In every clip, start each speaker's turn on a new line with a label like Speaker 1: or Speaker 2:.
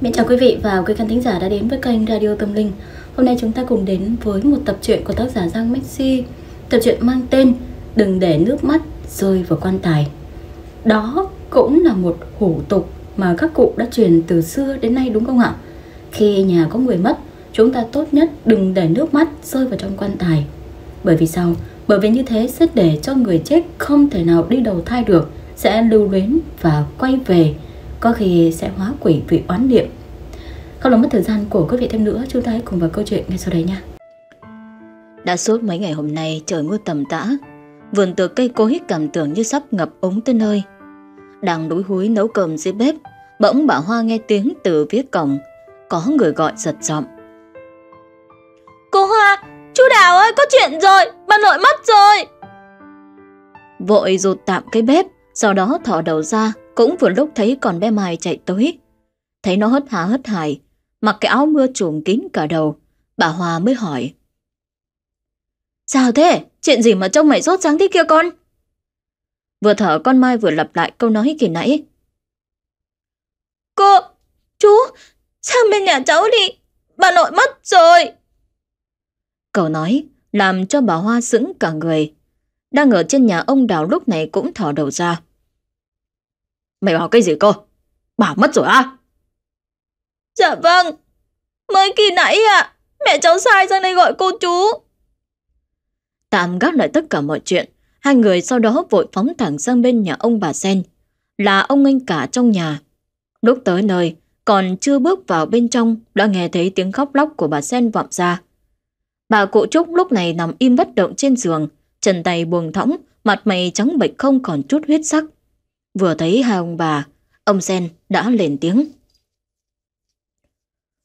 Speaker 1: Mến chào quý vị và quý khán thính giả đã đến với kênh Radio Tâm Linh. Hôm nay chúng ta cùng đến với một tập truyện của tác giả Giang Messi. Tập truyện mang tên Đừng để nước mắt rơi vào quan tài. Đó cũng là một hủ tục mà các cụ đã truyền từ xưa đến nay đúng không ạ? Khi nhà có người mất, chúng ta tốt nhất đừng để nước mắt rơi vào trong quan tài. Bởi vì sao? Bởi vì như thế sẽ để cho người chết không thể nào đi đầu thai được, sẽ lưu luyến và quay về có khi sẽ hóa quỷ vì oán niệm. Không làm mất thời gian của quý vị thêm nữa, chúng ta hãy cùng vào câu chuyện ngay sau đây nha. Đã suốt mấy ngày hôm nay trời mưa tầm tã, vườn tược cây cối cảm tưởng như sắp ngập ống tới nơi. Đang đúi húi nấu cơm dưới bếp, bỗng bà Hoa nghe tiếng từ phía cổng, có người gọi giật giọng. Cô Hoa, chú Đào ơi, có chuyện rồi, bà nội mất rồi. Vội rụt tạm cái bếp, sau đó thỏ đầu ra, cũng vừa lúc thấy con bé Mai chạy tới. Thấy nó hất hà hất hài, mặc cái áo mưa trùm kín cả đầu, bà Hòa mới hỏi. Sao thế? Chuyện gì mà trông mày rốt sáng thế kia con? Vừa thở con Mai vừa lặp lại câu nói kỳ nãy. Cô, chú, sang bên nhà cháu đi, bà nội mất rồi. Cậu nói, làm cho bà Hoa sững cả người. Đang ở trên nhà ông Đào lúc này cũng thỏ đầu ra. Mày bảo cái gì cơ? Bảo mất rồi á? À? Dạ vâng. Mới khi nãy ạ, à, mẹ cháu sai sang đây gọi cô chú. Tạm gác lại tất cả mọi chuyện, hai người sau đó vội phóng thẳng sang bên nhà ông bà Sen, là ông anh cả trong nhà. Lúc tới nơi, còn chưa bước vào bên trong đã nghe thấy tiếng khóc lóc của bà Sen vọng ra. Bà cụ Trúc lúc này nằm im bất động trên giường, chân tay buông thõng, mặt mày trắng bệch không còn chút huyết sắc. Vừa thấy hai ông bà, ông Sen đã lên tiếng.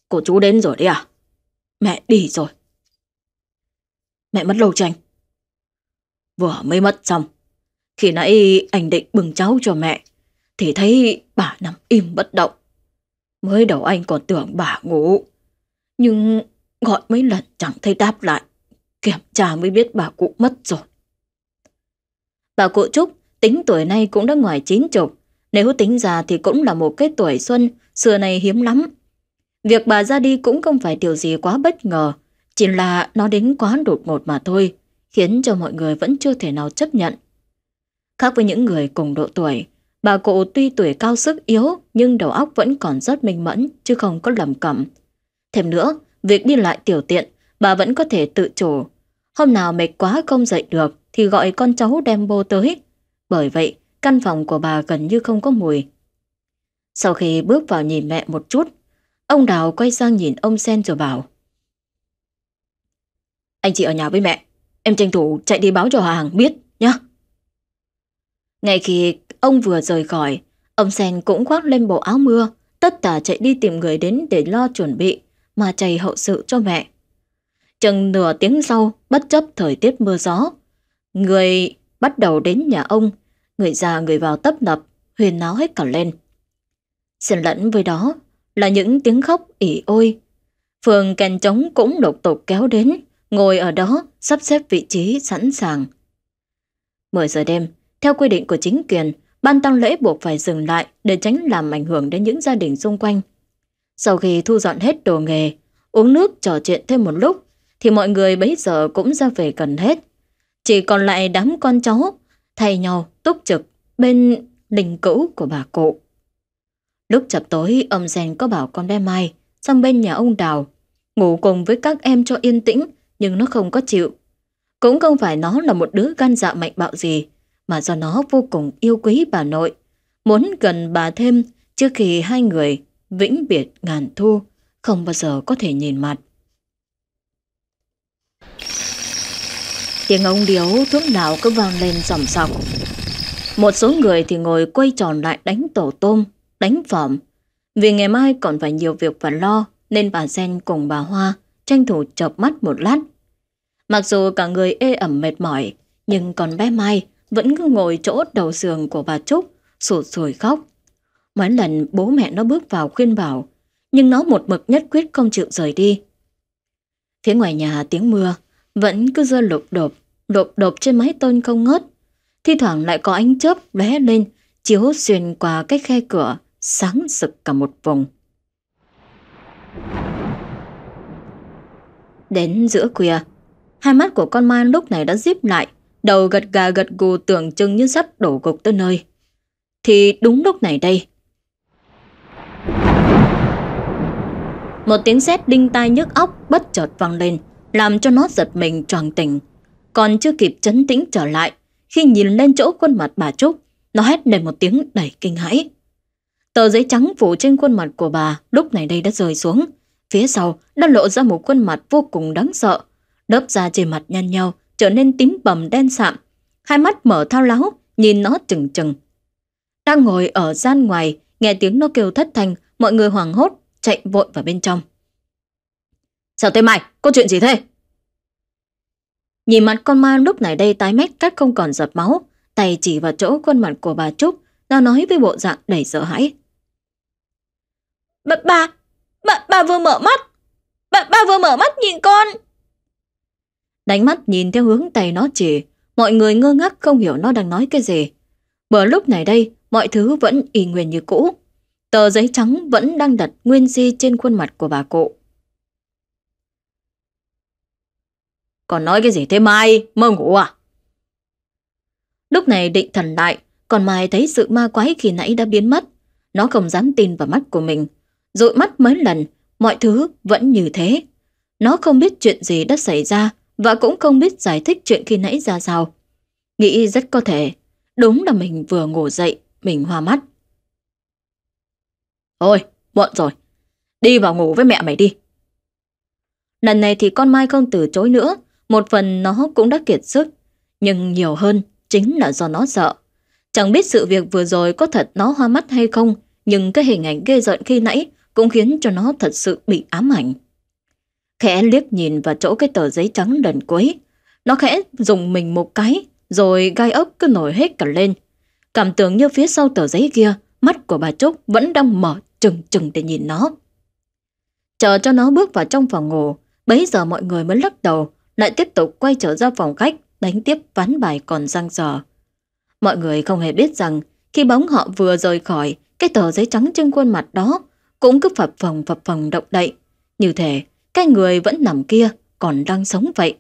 Speaker 1: Cô chú đến rồi đấy à? Mẹ đi rồi. Mẹ mất lâu tranh. Vừa mới mất xong. Khi nãy anh định bừng cháu cho mẹ, thì thấy bà nằm im bất động. Mới đầu anh còn tưởng bà ngủ. Nhưng gọi mấy lần chẳng thấy đáp lại. Kiểm tra mới biết bà cụ mất rồi. Bà cụ Trúc Tính tuổi nay cũng đã ngoài chín chục, nếu tính già thì cũng là một cái tuổi xuân, xưa này hiếm lắm. Việc bà ra đi cũng không phải điều gì quá bất ngờ, chỉ là nó đến quá đột ngột mà thôi, khiến cho mọi người vẫn chưa thể nào chấp nhận. Khác với những người cùng độ tuổi, bà cụ tuy tuổi cao sức yếu nhưng đầu óc vẫn còn rất minh mẫn chứ không có lầm cẩm. Thêm nữa, việc đi lại tiểu tiện, bà vẫn có thể tự chủ. Hôm nào mệt quá không dậy được thì gọi con cháu đem bô tới, bởi vậy, căn phòng của bà gần như không có mùi. Sau khi bước vào nhìn mẹ một chút, ông Đào quay sang nhìn ông Sen rồi bảo. Anh chị ở nhà với mẹ, em tranh thủ chạy đi báo cho Hà Hằng biết nhé. Ngay khi ông vừa rời khỏi, ông Sen cũng khoác lên bộ áo mưa, tất tả chạy đi tìm người đến để lo chuẩn bị mà chạy hậu sự cho mẹ. Chừng nửa tiếng sau, bất chấp thời tiết mưa gió, người bắt đầu đến nhà ông Người ra người vào tấp nập, huyền náo hết cả lên. Xen lẫn với đó là những tiếng khóc ỉ ôi. Phường kèn trống cũng đột tục kéo đến, ngồi ở đó sắp xếp vị trí sẵn sàng. 10 giờ đêm, theo quy định của chính quyền, ban tăng lễ buộc phải dừng lại để tránh làm ảnh hưởng đến những gia đình xung quanh. Sau khi thu dọn hết đồ nghề, uống nước trò chuyện thêm một lúc, thì mọi người bấy giờ cũng ra về gần hết. Chỉ còn lại đám con cháu, thay nhau túc trực bên đình cữu của bà cụ. Lúc chập tối, ông Gen có bảo con bé Mai sang bên nhà ông Đào, ngủ cùng với các em cho yên tĩnh, nhưng nó không có chịu. Cũng không phải nó là một đứa gan dạ mạnh bạo gì, mà do nó vô cùng yêu quý bà nội, muốn gần bà thêm trước khi hai người vĩnh biệt ngàn thu, không bao giờ có thể nhìn mặt. Tiếng ông điếu thuốc nào cứ vang lên sòng sọc, một số người thì ngồi quay tròn lại đánh tổ tôm, đánh phỏm. Vì ngày mai còn phải nhiều việc phải lo nên bà Sen cùng bà Hoa tranh thủ chợp mắt một lát. Mặc dù cả người ê ẩm mệt mỏi nhưng còn bé Mai vẫn cứ ngồi chỗ đầu giường của bà Trúc sụt sùi khóc. Mấy lần bố mẹ nó bước vào khuyên bảo nhưng nó một mực nhất quyết không chịu rời đi. Phía ngoài nhà tiếng mưa vẫn cứ rơi lộp đột, đột đột trên mái tôn không ngớt. Thi thoảng lại có ánh chớp lóe lên, chiếu xuyên qua cái khe cửa, sáng rực cả một vùng. Đến giữa khuya, hai mắt của con ma lúc này đã díp lại, đầu gật gà gật gù tưởng chừng như sắp đổ gục tới nơi. Thì đúng lúc này đây. Một tiếng sét đinh tai nhức óc bất chợt vang lên, làm cho nó giật mình choàng tỉnh. Còn chưa kịp chấn tĩnh trở lại, khi nhìn lên chỗ khuôn mặt bà Trúc, nó hét lên một tiếng đầy kinh hãi. Tờ giấy trắng phủ trên khuôn mặt của bà lúc này đây đã rơi xuống. Phía sau đã lộ ra một khuôn mặt vô cùng đáng sợ. đớp da trên mặt nhăn nhau, trở nên tím bầm đen sạm. Hai mắt mở thao láo, nhìn nó chừng chừng. Đang ngồi ở gian ngoài, nghe tiếng nó kêu thất thanh, mọi người hoảng hốt, chạy vội vào bên trong. Sao thế mày, có chuyện gì thế? Nhìn mặt con ma lúc này đây tái mét cắt không còn giọt máu, tay chỉ vào chỗ khuôn mặt của bà Trúc, nó nói với bộ dạng đầy sợ hãi. Bà, bà, bà, bà vừa mở mắt, bà, bà vừa mở mắt nhìn con. Đánh mắt nhìn theo hướng tay nó chỉ, mọi người ngơ ngác không hiểu nó đang nói cái gì. bởi lúc này đây, mọi thứ vẫn y nguyên như cũ. Tờ giấy trắng vẫn đang đặt nguyên di trên khuôn mặt của bà cụ. Còn nói cái gì thế Mai, mơ ngủ à? Lúc này định thần lại, còn Mai thấy sự ma quái khi nãy đã biến mất. Nó không dám tin vào mắt của mình. Dội mắt mấy lần, mọi thứ vẫn như thế. Nó không biết chuyện gì đã xảy ra và cũng không biết giải thích chuyện khi nãy ra sao. Nghĩ rất có thể, đúng là mình vừa ngủ dậy, mình hoa mắt. Thôi, muộn rồi. Đi vào ngủ với mẹ mày đi. Lần này thì con Mai không từ chối nữa một phần nó cũng đã kiệt sức, nhưng nhiều hơn chính là do nó sợ. Chẳng biết sự việc vừa rồi có thật nó hoa mắt hay không, nhưng cái hình ảnh ghê rợn khi nãy cũng khiến cho nó thật sự bị ám ảnh. Khẽ liếc nhìn vào chỗ cái tờ giấy trắng đần cuối, nó khẽ dùng mình một cái, rồi gai ốc cứ nổi hết cả lên. Cảm tưởng như phía sau tờ giấy kia, mắt của bà Trúc vẫn đang mở trừng trừng để nhìn nó. Chờ cho nó bước vào trong phòng ngủ, bấy giờ mọi người mới lắc đầu, lại tiếp tục quay trở ra phòng khách đánh tiếp ván bài còn răng giò. Mọi người không hề biết rằng khi bóng họ vừa rời khỏi cái tờ giấy trắng trên khuôn mặt đó cũng cứ phập phồng phập phồng động đậy. Như thể cái người vẫn nằm kia còn đang sống vậy.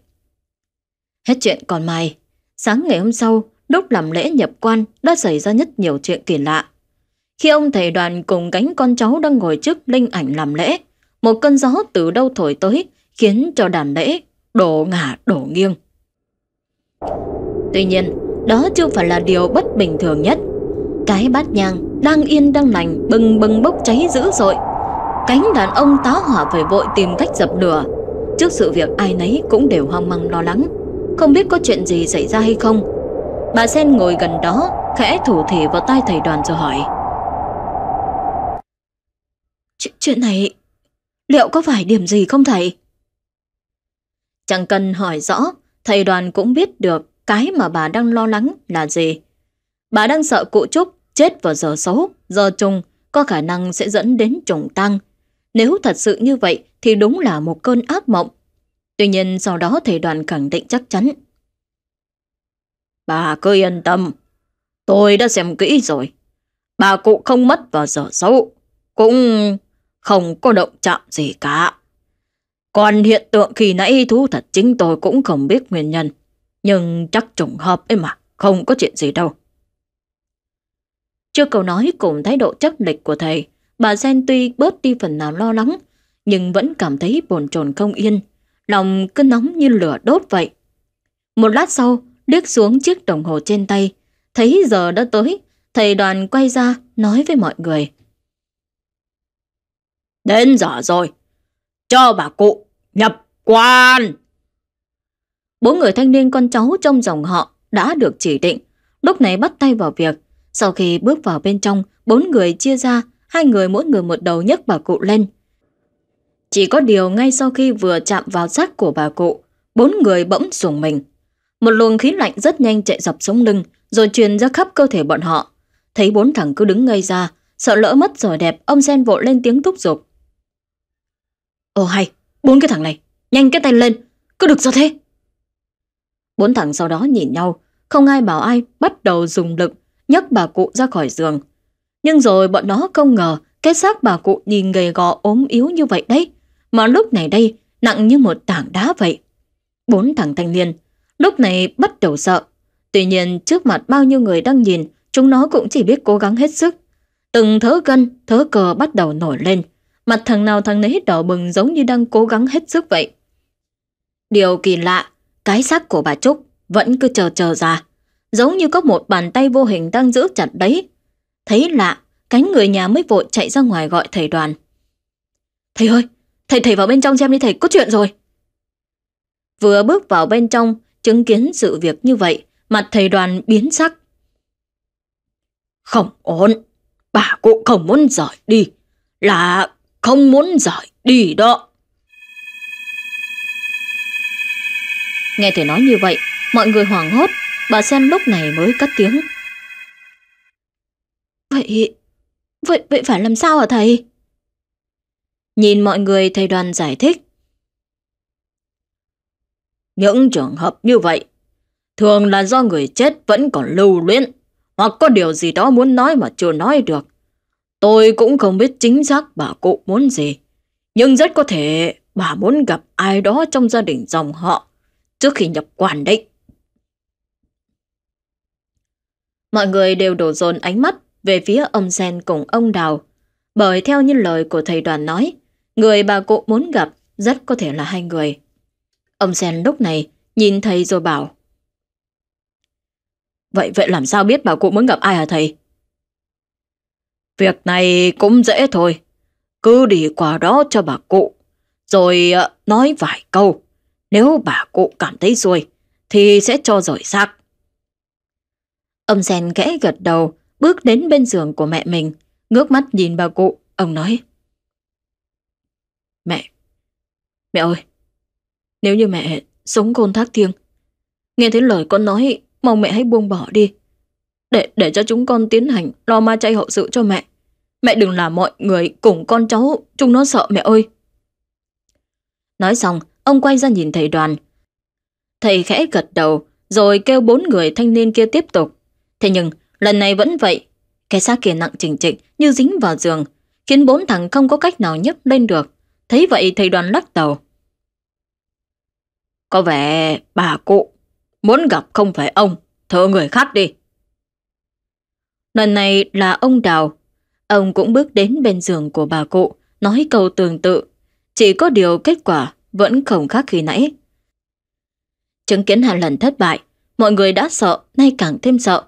Speaker 1: Hết chuyện còn mày sáng ngày hôm sau lúc làm lễ nhập quan đã xảy ra nhất nhiều chuyện kỳ lạ. Khi ông thầy đoàn cùng gánh con cháu đang ngồi trước linh ảnh làm lễ, một cơn gió từ đâu thổi tới khiến cho đàn lễ đổ ngả đổ nghiêng. Tuy nhiên, đó chưa phải là điều bất bình thường nhất. Cái bát nhang đang yên đang lành bừng bừng bốc cháy dữ dội. Cánh đàn ông tá hỏa phải vội tìm cách dập lửa. Trước sự việc ai nấy cũng đều hoang mang lo lắng, không biết có chuyện gì xảy ra hay không. Bà Sen ngồi gần đó, khẽ thủ thể vào tai thầy đoàn rồi hỏi. Ch chuyện này liệu có phải điểm gì không thầy? Chẳng cần hỏi rõ, thầy đoàn cũng biết được cái mà bà đang lo lắng là gì. Bà đang sợ cụ Trúc chết vào giờ xấu, giờ trùng, có khả năng sẽ dẫn đến trùng tăng. Nếu thật sự như vậy thì đúng là một cơn ác mộng. Tuy nhiên sau đó thầy đoàn khẳng định chắc chắn. Bà cứ yên tâm, tôi đã xem kỹ rồi. Bà cụ không mất vào giờ xấu, cũng không có động chạm gì cả. Còn hiện tượng khi nãy thú thật chính tôi cũng không biết nguyên nhân. Nhưng chắc trùng hợp ấy mà, không có chuyện gì đâu. Trước câu nói cùng thái độ chấp lịch của thầy, bà Gen tuy bớt đi phần nào lo lắng, nhưng vẫn cảm thấy bồn chồn không yên. Lòng cứ nóng như lửa đốt vậy. Một lát sau, liếc xuống chiếc đồng hồ trên tay, thấy giờ đã tới, thầy đoàn quay ra nói với mọi người. Đến giờ rồi, cho bà cụ Nhập quan! Bốn người thanh niên con cháu trong dòng họ đã được chỉ định, lúc này bắt tay vào việc. Sau khi bước vào bên trong, bốn người chia ra, hai người mỗi người một đầu nhấc bà cụ lên. Chỉ có điều ngay sau khi vừa chạm vào xác của bà cụ, bốn người bỗng sùng mình. Một luồng khí lạnh rất nhanh chạy dọc sống lưng, rồi truyền ra khắp cơ thể bọn họ. Thấy bốn thằng cứ đứng ngây ra, sợ lỡ mất giờ đẹp, ông Sen vội lên tiếng thúc giục. ô hay, Bốn cái thằng này, nhanh cái tay lên, cứ được sao thế? Bốn thằng sau đó nhìn nhau, không ai bảo ai bắt đầu dùng lực nhấc bà cụ ra khỏi giường. Nhưng rồi bọn nó không ngờ cái xác bà cụ nhìn gầy gò ốm yếu như vậy đấy, mà lúc này đây nặng như một tảng đá vậy. Bốn thằng thanh niên lúc này bắt đầu sợ. Tuy nhiên trước mặt bao nhiêu người đang nhìn, chúng nó cũng chỉ biết cố gắng hết sức. Từng thớ gân, thớ cờ bắt đầu nổi lên. Mặt thằng nào thằng nấy đỏ bừng giống như đang cố gắng hết sức vậy. Điều kỳ lạ, cái xác của bà Trúc vẫn cứ chờ chờ ra. Giống như có một bàn tay vô hình đang giữ chặt đấy. Thấy lạ, cánh người nhà mới vội chạy ra ngoài gọi thầy đoàn. Thầy ơi, thầy thầy vào bên trong xem đi thầy, có chuyện rồi. Vừa bước vào bên trong, chứng kiến sự việc như vậy, mặt thầy đoàn biến sắc. Không ổn, bà cụ không muốn rời đi, là không muốn giỏi đi đó. Nghe thầy nói như vậy, mọi người hoảng hốt, bà Sen lúc này mới cất tiếng. Vậy, vậy, vậy phải làm sao hả thầy? Nhìn mọi người thầy đoàn giải thích. Những trường hợp như vậy thường là do người chết vẫn còn lưu luyến hoặc có điều gì đó muốn nói mà chưa nói được Tôi cũng không biết chính xác bà cụ muốn gì, nhưng rất có thể bà muốn gặp ai đó trong gia đình dòng họ trước khi nhập quản đấy. Mọi người đều đổ dồn ánh mắt về phía ông Sen cùng ông Đào, bởi theo như lời của thầy đoàn nói, người bà cụ muốn gặp rất có thể là hai người. Ông Sen lúc này nhìn thầy rồi bảo Vậy vậy làm sao biết bà cụ muốn gặp ai hả thầy? Việc này cũng dễ thôi. Cứ đi qua đó cho bà cụ. Rồi ờ, nói vài câu. Nếu bà cụ cảm thấy rồi thì sẽ cho rời xác. Ông Sen khẽ gật đầu, bước đến bên giường của mẹ mình, ngước mắt nhìn bà cụ, ông nói. Mẹ, mẹ ơi, nếu như mẹ sống khôn thác thiêng, nghe thấy lời con nói, mong mẹ hãy buông bỏ đi để để cho chúng con tiến hành lo ma chay hậu sự cho mẹ. Mẹ đừng làm mọi người cùng con cháu, chúng nó sợ mẹ ơi. Nói xong, ông quay ra nhìn thầy đoàn. Thầy khẽ gật đầu, rồi kêu bốn người thanh niên kia tiếp tục. Thế nhưng, lần này vẫn vậy. Cái xác kia nặng chỉnh trịch như dính vào giường, khiến bốn thằng không có cách nào nhấc lên được. Thấy vậy thầy đoàn lắc đầu. Có vẻ bà cụ muốn gặp không phải ông, thưa người khác đi. Lần này là ông Đào. Ông cũng bước đến bên giường của bà cụ, nói câu tương tự. Chỉ có điều kết quả vẫn không khác khi nãy. Chứng kiến hai lần thất bại, mọi người đã sợ, nay càng thêm sợ.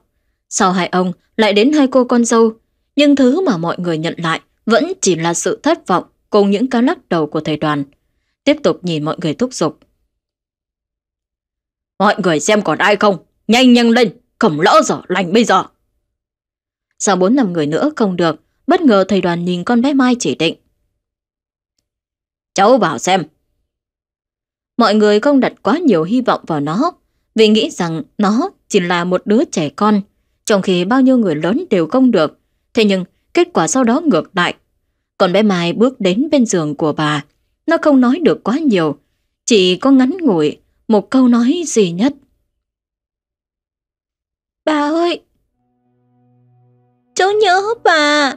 Speaker 1: Sau hai ông lại đến hai cô con dâu, nhưng thứ mà mọi người nhận lại vẫn chỉ là sự thất vọng cùng những cái lắc đầu của thầy đoàn. Tiếp tục nhìn mọi người thúc giục. Mọi người xem còn ai không? Nhanh nhanh lên, không lỡ giờ lành bây giờ. Sao bốn năm người nữa không được, bất ngờ thầy đoàn nhìn con bé Mai chỉ định. Cháu bảo xem. Mọi người không đặt quá nhiều hy vọng vào nó, vì nghĩ rằng nó chỉ là một đứa trẻ con, trong khi bao nhiêu người lớn đều không được. Thế nhưng kết quả sau đó ngược lại. Còn bé Mai bước đến bên giường của bà, nó không nói được quá nhiều, chỉ có ngắn ngủi một câu nói gì nhất. Bà ơi, cháu nhớ bà.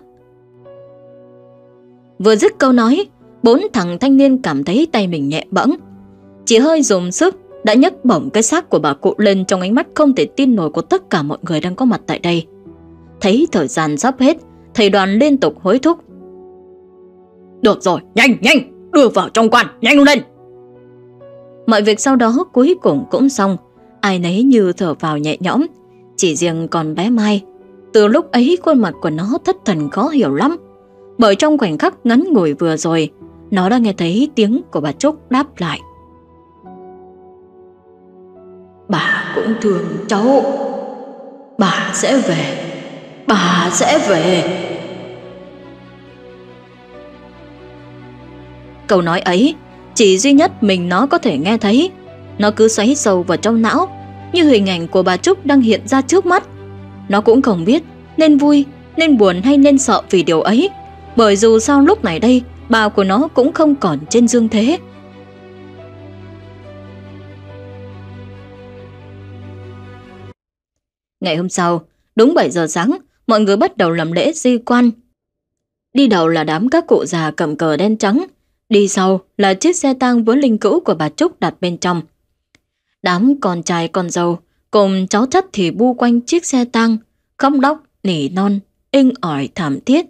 Speaker 1: Vừa dứt câu nói, bốn thằng thanh niên cảm thấy tay mình nhẹ bẫng. Chỉ hơi dùng sức đã nhấc bổng cái xác của bà cụ lên trong ánh mắt không thể tin nổi của tất cả mọi người đang có mặt tại đây. Thấy thời gian sắp hết, thầy đoàn liên tục hối thúc. Được rồi, nhanh, nhanh, đưa vào trong quan, nhanh lên. Mọi việc sau đó cuối cùng cũng xong, ai nấy như thở vào nhẹ nhõm. Chỉ riêng còn bé Mai từ lúc ấy khuôn mặt của nó thất thần khó hiểu lắm Bởi trong khoảnh khắc ngắn ngủi vừa rồi Nó đã nghe thấy tiếng của bà Trúc đáp lại Bà cũng thương cháu Bà sẽ về Bà sẽ về Câu nói ấy Chỉ duy nhất mình nó có thể nghe thấy Nó cứ xoáy sâu vào trong não Như hình ảnh của bà Trúc đang hiện ra trước mắt nó cũng không biết nên vui, nên buồn hay nên sợ vì điều ấy. Bởi dù sao lúc này đây, bào của nó cũng không còn trên dương thế. Ngày hôm sau, đúng 7 giờ sáng, mọi người bắt đầu làm lễ di quan. Đi đầu là đám các cụ già cầm cờ đen trắng, đi sau là chiếc xe tang với linh cữu của bà Trúc đặt bên trong. Đám con trai con dâu cùng cháu chất thì bu quanh chiếc xe tăng, khóc đóc, nỉ non, inh ỏi thảm thiết.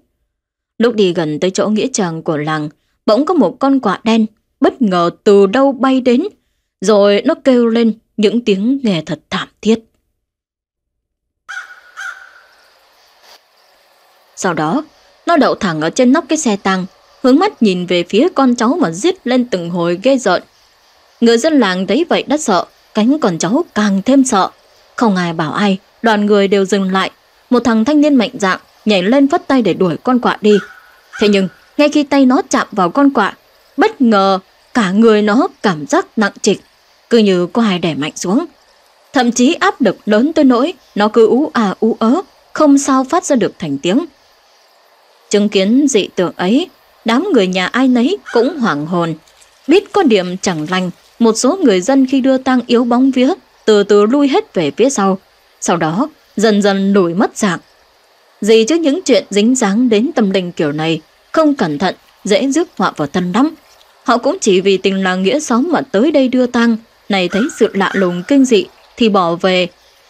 Speaker 1: Lúc đi gần tới chỗ nghĩa trang của làng, bỗng có một con quạ đen bất ngờ từ đâu bay đến, rồi nó kêu lên những tiếng nghe thật thảm thiết. Sau đó, nó đậu thẳng ở trên nóc cái xe tăng, hướng mắt nhìn về phía con cháu mà giết lên từng hồi ghê rợn. Người dân làng thấy vậy đã sợ, cánh còn cháu càng thêm sợ. Không ai bảo ai, đoàn người đều dừng lại. Một thằng thanh niên mạnh dạng nhảy lên vất tay để đuổi con quạ đi. Thế nhưng, ngay khi tay nó chạm vào con quạ, bất ngờ cả người nó cảm giác nặng trịch, cứ như có ai đè mạnh xuống. Thậm chí áp lực lớn tới nỗi nó cứ ú à ú ớ, không sao phát ra được thành tiếng. Chứng kiến dị tượng ấy, đám người nhà ai nấy cũng hoảng hồn, biết có điểm chẳng lành một số người dân khi đưa tang yếu bóng vía từ từ lui hết về phía sau, sau đó dần dần nổi mất dạng. Gì chứ những chuyện dính dáng đến tâm linh kiểu này, không cẩn thận, dễ rước họa vào thân lắm. Họ cũng chỉ vì tình làng nghĩa xóm mà tới đây đưa tang, này thấy sự lạ lùng kinh dị thì bỏ về,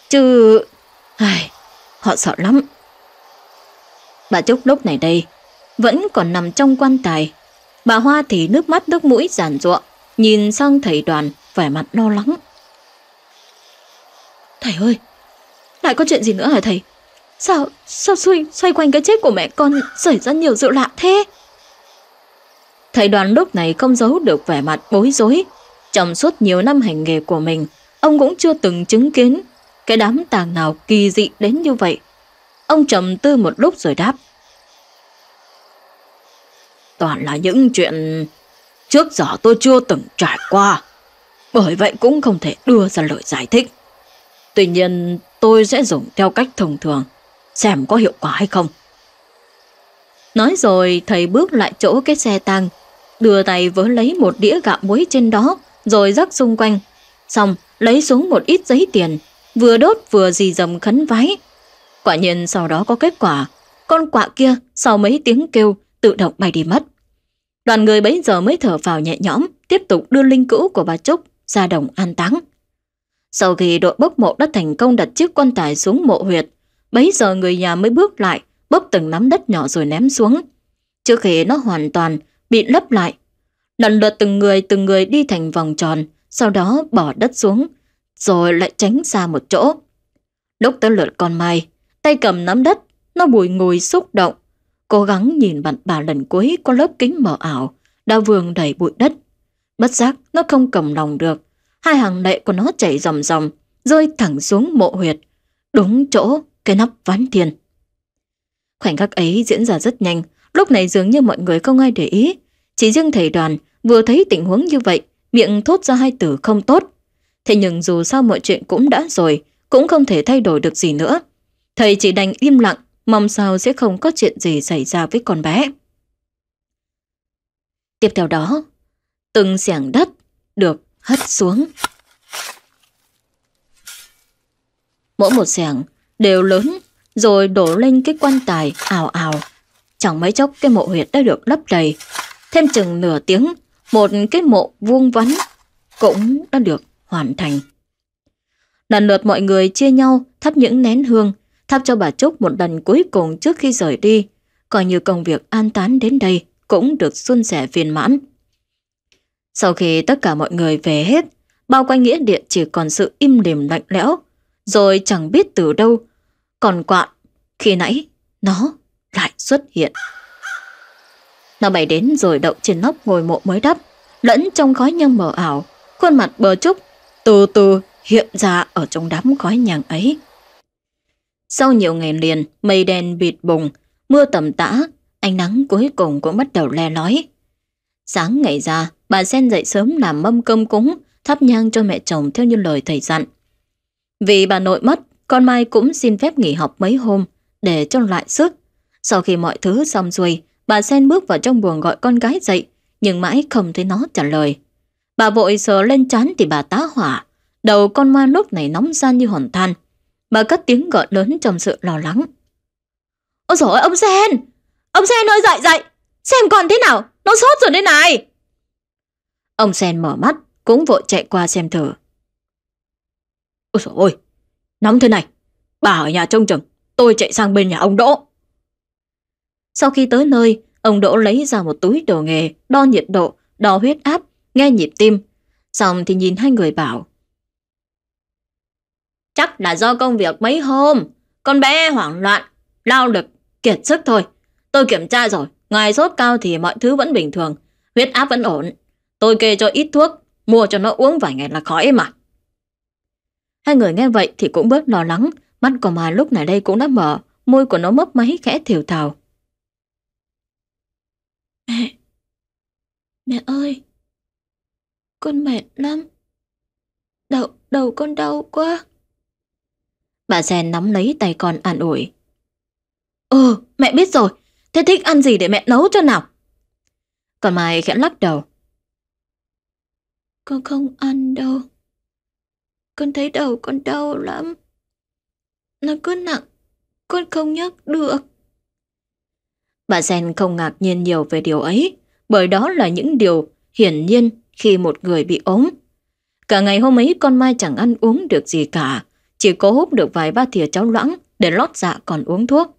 Speaker 1: chứ... Ai, họ sợ lắm. Bà Trúc lúc này đây, vẫn còn nằm trong quan tài. Bà Hoa thì nước mắt nước mũi giàn ruộng, nhìn sang thầy đoàn vẻ mặt lo lắng. Thầy ơi, lại có chuyện gì nữa hả thầy? Sao, sao xoay, xoay quanh cái chết của mẹ con xảy ra nhiều sự lạ thế? Thầy đoàn lúc này không giấu được vẻ mặt bối rối. Trong suốt nhiều năm hành nghề của mình, ông cũng chưa từng chứng kiến cái đám tàng nào kỳ dị đến như vậy. Ông trầm tư một lúc rồi đáp. Toàn là những chuyện trước giờ tôi chưa từng trải qua, bởi vậy cũng không thể đưa ra lời giải thích. Tuy nhiên, tôi sẽ dùng theo cách thông thường, xem có hiệu quả hay không. Nói rồi, thầy bước lại chỗ cái xe tăng, đưa tay vớ lấy một đĩa gạo muối trên đó, rồi rắc xung quanh. Xong, lấy xuống một ít giấy tiền, vừa đốt vừa dì dầm khấn vái. Quả nhiên sau đó có kết quả, con quạ kia sau mấy tiếng kêu tự động bay đi mất. Đoàn người bấy giờ mới thở vào nhẹ nhõm, tiếp tục đưa linh cữu của bà Trúc ra đồng an táng. Sau khi đội bốc mộ đã thành công đặt chiếc quan tài xuống mộ huyệt, bấy giờ người nhà mới bước lại, bốc từng nắm đất nhỏ rồi ném xuống. Trước khi nó hoàn toàn bị lấp lại, lần lượt từng người từng người đi thành vòng tròn, sau đó bỏ đất xuống, rồi lại tránh ra một chỗ. đốc tới lượt con mai, tay cầm nắm đất, nó bùi ngùi xúc động, Cố gắng nhìn bạn bà lần cuối qua lớp kính mờ ảo, đã vương đầy bụi đất. Bất giác, nó không cầm lòng được. Hai hàng lệ của nó chảy ròng ròng, rơi thẳng xuống mộ huyệt. Đúng chỗ, cái nắp ván thiên. Khoảnh khắc ấy diễn ra rất nhanh, lúc này dường như mọi người không ai để ý. Chỉ riêng thầy đoàn vừa thấy tình huống như vậy, miệng thốt ra hai từ không tốt. Thế nhưng dù sao mọi chuyện cũng đã rồi, cũng không thể thay đổi được gì nữa. Thầy chỉ đành im lặng, mong sao sẽ không có chuyện gì xảy ra với con bé. Tiếp theo đó, từng xẻng đất được hất xuống. Mỗi một xẻng đều lớn rồi đổ lên cái quan tài ảo ảo. Chẳng mấy chốc cái mộ huyệt đã được lấp đầy. Thêm chừng nửa tiếng, một cái mộ vuông vắn cũng đã được hoàn thành. Lần lượt mọi người chia nhau thắp những nén hương thắp cho bà Trúc một lần cuối cùng trước khi rời đi, coi như công việc an tán đến đây cũng được xuân sẻ viên mãn. Sau khi tất cả mọi người về hết, bao quanh nghĩa địa chỉ còn sự im lìm lạnh lẽo, rồi chẳng biết từ đâu. Còn quạn, khi nãy, nó lại xuất hiện. Nó bay đến rồi đậu trên nóc ngôi mộ mới đắp, lẫn trong khói nhang mờ ảo, khuôn mặt bờ trúc từ từ hiện ra ở trong đám khói nhang ấy. Sau nhiều ngày liền, mây đen bịt bùng, mưa tầm tã, ánh nắng cuối cùng cũng bắt đầu le lói. Sáng ngày ra, bà Sen dậy sớm làm mâm cơm cúng, thắp nhang cho mẹ chồng theo như lời thầy dặn. Vì bà nội mất, con Mai cũng xin phép nghỉ học mấy hôm để cho lại sức. Sau khi mọi thứ xong xuôi, bà Sen bước vào trong buồng gọi con gái dậy, nhưng mãi không thấy nó trả lời. Bà vội sờ lên chán thì bà tá hỏa, đầu con ma lúc này nóng gian như hòn than. Bà cất tiếng gọi lớn trong sự lo lắng. Ôi dồi ôi, ông Sen! Ông Sen ơi dậy dậy! Xem còn thế nào! Nó sốt rồi đây này! Ông Sen mở mắt, cũng vội chạy qua xem thử. Ôi dồi ôi! Nóng thế này! Bà ở nhà trông chừng, tôi chạy sang bên nhà ông Đỗ. Sau khi tới nơi, ông Đỗ lấy ra một túi đồ nghề, đo nhiệt độ, đo huyết áp, nghe nhịp tim. Xong thì nhìn hai người bảo. Chắc là do công việc mấy hôm, con bé hoảng loạn, lao lực, kiệt sức thôi. Tôi kiểm tra rồi, ngoài sốt cao thì mọi thứ vẫn bình thường, huyết áp vẫn ổn. Tôi kê cho ít thuốc, mua cho nó uống vài ngày là khỏi mà. Hai người nghe vậy thì cũng bớt lo lắng, mắt của mà lúc này đây cũng đã mở, môi của nó mấp máy khẽ thiểu thào. Mẹ, mẹ ơi, con mệt lắm, đầu, đầu con đau quá. Bà Sen nắm lấy tay con an ủi. Ừ, mẹ biết rồi. Thế thích ăn gì để mẹ nấu cho nào? Còn Mai khẽ lắc đầu. Con không ăn đâu. Con thấy đầu con đau lắm. Nó cứ nặng, con không nhấc được. Bà Sen không ngạc nhiên nhiều về điều ấy, bởi đó là những điều hiển nhiên khi một người bị ốm. Cả ngày hôm ấy con Mai chẳng ăn uống được gì cả, chỉ cố hút được vài ba thìa cháo loãng để lót dạ còn uống thuốc.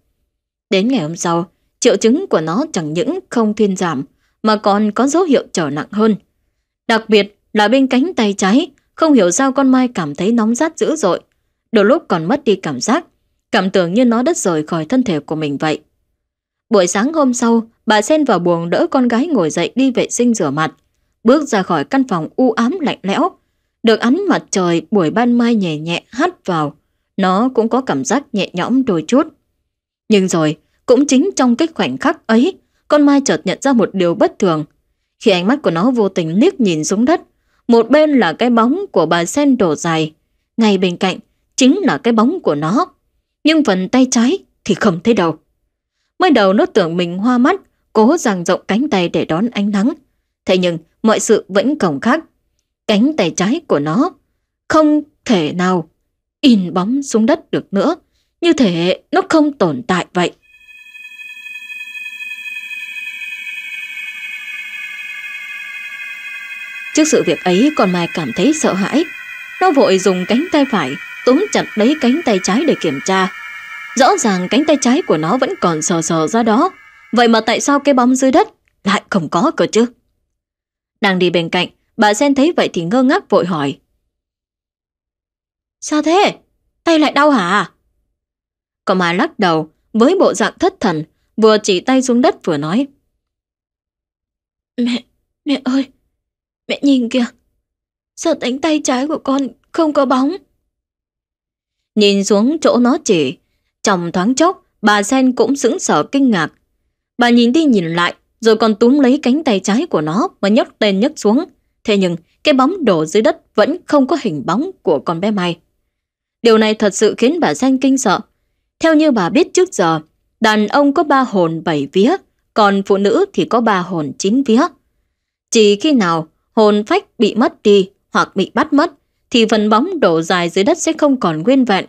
Speaker 1: Đến ngày hôm sau, triệu chứng của nó chẳng những không thuyên giảm mà còn có dấu hiệu trở nặng hơn. Đặc biệt là bên cánh tay trái, không hiểu sao con Mai cảm thấy nóng rát dữ dội, đôi lúc còn mất đi cảm giác, cảm tưởng như nó đất rời khỏi thân thể của mình vậy. Buổi sáng hôm sau, bà sen vào buồng đỡ con gái ngồi dậy đi vệ sinh rửa mặt, bước ra khỏi căn phòng u ám lạnh lẽo, được ánh mặt trời buổi ban mai nhẹ nhẹ hắt vào, nó cũng có cảm giác nhẹ nhõm đôi chút. Nhưng rồi, cũng chính trong cái khoảnh khắc ấy, con Mai chợt nhận ra một điều bất thường. Khi ánh mắt của nó vô tình liếc nhìn xuống đất, một bên là cái bóng của bà sen đổ dài, ngay bên cạnh chính là cái bóng của nó. Nhưng phần tay trái thì không thấy đâu. Mới đầu nó tưởng mình hoa mắt, cố dang rộng cánh tay để đón ánh nắng. Thế nhưng mọi sự vẫn cổng khác cánh tay trái của nó. Không thể nào in bóng xuống đất được nữa, như thể nó không tồn tại vậy. Trước sự việc ấy con Mai cảm thấy sợ hãi. Nó vội dùng cánh tay phải túm chặt lấy cánh tay trái để kiểm tra. Rõ ràng cánh tay trái của nó vẫn còn sờ sờ ra đó. Vậy mà tại sao cái bóng dưới đất lại không có cơ chứ? Đang đi bên cạnh, Bà Sen thấy vậy thì ngơ ngác vội hỏi. Sao thế? Tay lại đau hả? Cậu mà lắc đầu với bộ dạng thất thần, vừa chỉ tay xuống đất vừa nói. Mẹ, mẹ ơi, mẹ nhìn kìa, sợ đánh tay trái của con không có bóng? Nhìn xuống chỗ nó chỉ, chồng thoáng chốc, bà Sen cũng sững sờ kinh ngạc. Bà nhìn đi nhìn lại, rồi còn túm lấy cánh tay trái của nó mà nhấc lên nhấc xuống, Thế nhưng, cái bóng đổ dưới đất vẫn không có hình bóng của con bé Mai. Điều này thật sự khiến bà Danh kinh sợ. Theo như bà biết trước giờ, đàn ông có ba hồn bảy vía, còn phụ nữ thì có ba hồn chín vía. Chỉ khi nào hồn phách bị mất đi hoặc bị bắt mất, thì phần bóng đổ dài dưới đất sẽ không còn nguyên vẹn.